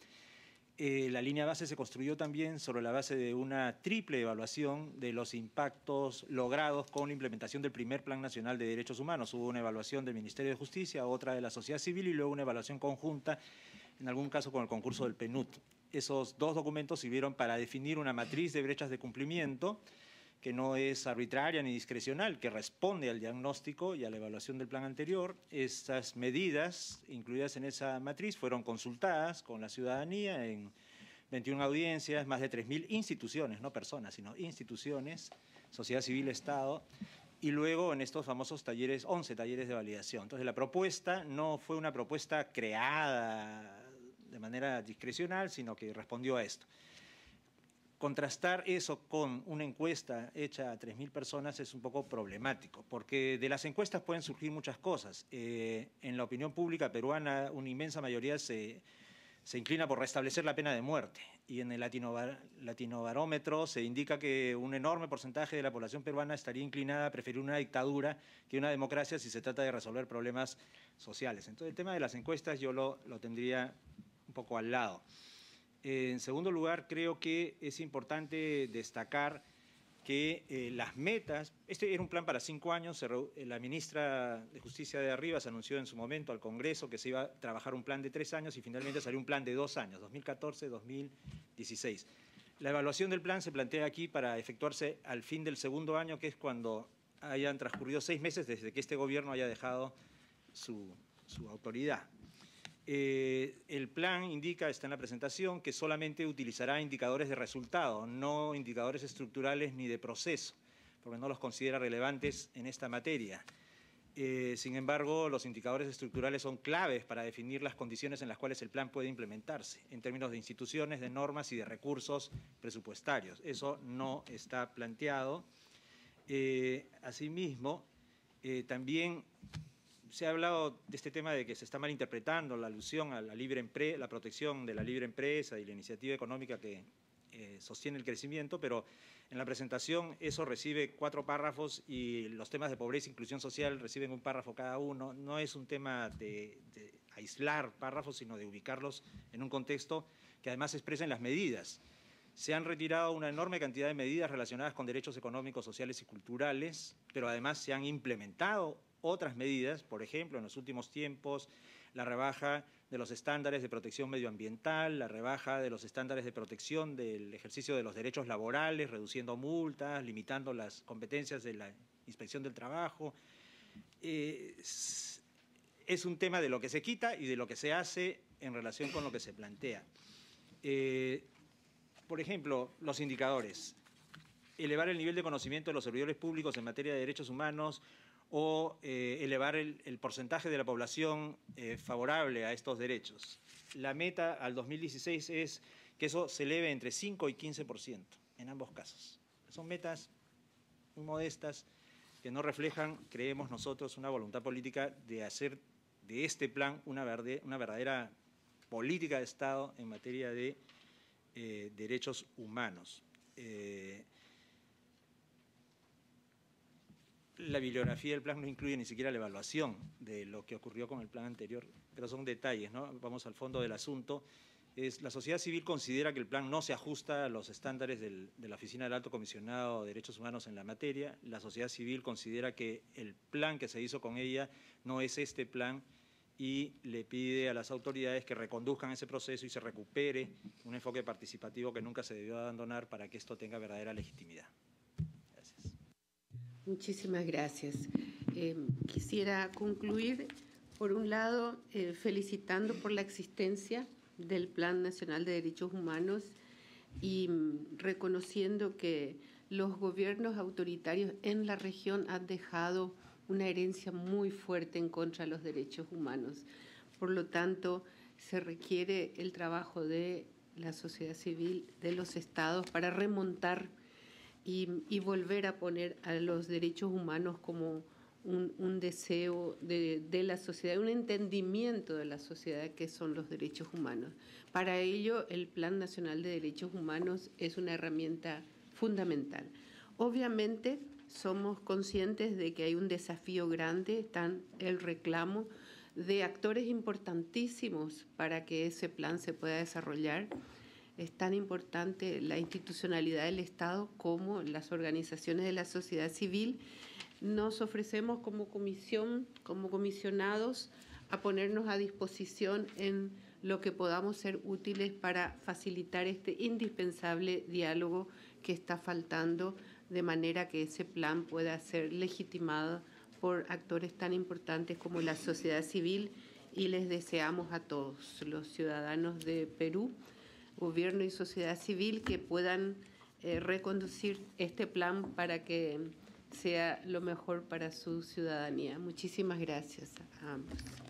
Eh, la línea base se construyó también sobre la base de una triple evaluación de los impactos logrados con la implementación del primer Plan Nacional de Derechos Humanos. Hubo una evaluación del Ministerio de Justicia, otra de la sociedad civil y luego una evaluación conjunta, en algún caso con el concurso del PNUD. Esos dos documentos sirvieron para definir una matriz de brechas de cumplimiento que no es arbitraria ni discrecional, que responde al diagnóstico y a la evaluación del plan anterior. Estas medidas incluidas en esa matriz fueron consultadas con la ciudadanía en 21 audiencias, más de 3.000 instituciones, no personas, sino instituciones, sociedad civil, Estado, y luego en estos famosos talleres, 11 talleres de validación. Entonces la propuesta no fue una propuesta creada de manera discrecional, sino que respondió a esto contrastar eso con una encuesta hecha a 3.000 personas es un poco problemático, porque de las encuestas pueden surgir muchas cosas. Eh, en la opinión pública peruana, una inmensa mayoría se, inclina por restablecer la pena de muerte, y en el latino latinobarómetro se indica que un enorme porcentaje de la población peruana estaría inclinada a preferir una dictadura que una democracia si se trata de resolver problemas sociales. Entonces, el tema de las encuestas yo lo, lo tendría un poco al lado en segundo lugar, creo que es importante destacar que eh, las metas, este era un plan para cinco años, eh, la ministra de Justicia de arriba se anunció en su momento al Congreso que se iba a trabajar un plan de tres años y finalmente salió un plan de dos años, 2014-2016. La evaluación del plan se plantea aquí para efectuarse al fin del segundo año, que es cuando hayan transcurrido seis meses desde que este gobierno haya dejado su autoridad. Eh, el plan indica, está en la presentación, que solamente utilizará indicadores de resultado, no indicadores estructurales ni de proceso, porque no los considera relevantes en esta materia. Eh, sin embargo, los indicadores estructurales son claves para definir las condiciones en las cuales el plan puede implementarse, en términos de instituciones, de normas y de recursos presupuestarios. Eso no está planteado. Eh, asimismo, también se ha hablado de este tema de que se está malinterpretando la alusión a la, libre la protección de la libre empresa y la iniciativa económica que eh, sostiene el crecimiento, pero en la presentación eso recibe cuatro párrafos y los temas de pobreza e inclusión social reciben un párrafo cada uno. No es un tema de, aislar párrafos, sino de ubicarlos en un contexto que además expresa en las medidas. Se han retirado una enorme cantidad de medidas relacionadas con derechos económicos, sociales y culturales, pero además se han implementado otras medidas, por ejemplo, en los últimos tiempos, la rebaja de los estándares de protección medioambiental, la rebaja de los estándares de protección del ejercicio de los derechos laborales, reduciendo multas, limitando las competencias de la inspección del trabajo. Eh, es un tema de lo que se quita y de lo que se hace en relación con lo que se plantea. Eh, por ejemplo, los indicadores elevar el nivel de conocimiento de los servidores públicos en materia de derechos humanos, o eh, elevar el, porcentaje de la población eh, favorable a estos derechos. La meta al 2016 es que eso se eleve entre 5 y 15% en ambos casos. Son metas muy modestas que no reflejan, creemos nosotros, una voluntad política de hacer de este plan una, verdadera política de Estado en materia de eh, derechos humanos. la bibliografía del plan no incluye ni siquiera la evaluación de lo que ocurrió con el plan anterior, pero son detalles, ¿no? Vamos al fondo del asunto. la sociedad civil considera que el plan no se ajusta a los estándares de la Oficina del Alto Comisionado de Derechos Humanos en la materia. La sociedad civil considera que el plan que se hizo con ella no es este plan y le pide a las autoridades que reconduzcan ese proceso y se recupere un enfoque participativo que nunca se debió abandonar para que esto tenga verdadera legitimidad. Muchísimas gracias. Eh, quisiera concluir, por un lado, eh, felicitando por la existencia del Plan Nacional de Derechos Humanos y mm, reconociendo que los gobiernos autoritarios en la región han dejado una herencia muy fuerte en contra de los derechos humanos. Por lo tanto, se requiere el trabajo de la sociedad civil, de los estados, para remontar y, volver a poner a los derechos humanos como un, deseo de, de, la sociedad, un entendimiento de la sociedad que son los derechos humanos. Para ello, el Plan Nacional de Derechos Humanos es una herramienta fundamental. Obviamente, somos conscientes de que hay un desafío grande, está el reclamo de actores importantísimos para que ese plan se pueda desarrollar es tan importante la institucionalidad del Estado como las organizaciones de la sociedad civil, nos ofrecemos como comisión, como comisionados, a ponernos a disposición en lo que podamos ser útiles para facilitar este indispensable diálogo que está faltando, de manera que ese plan pueda ser legitimado por actores tan importantes como la sociedad civil y les deseamos a todos los ciudadanos de Perú gobierno y sociedad civil que puedan eh, reconducir este plan para que sea lo mejor para su ciudadanía. Muchísimas gracias a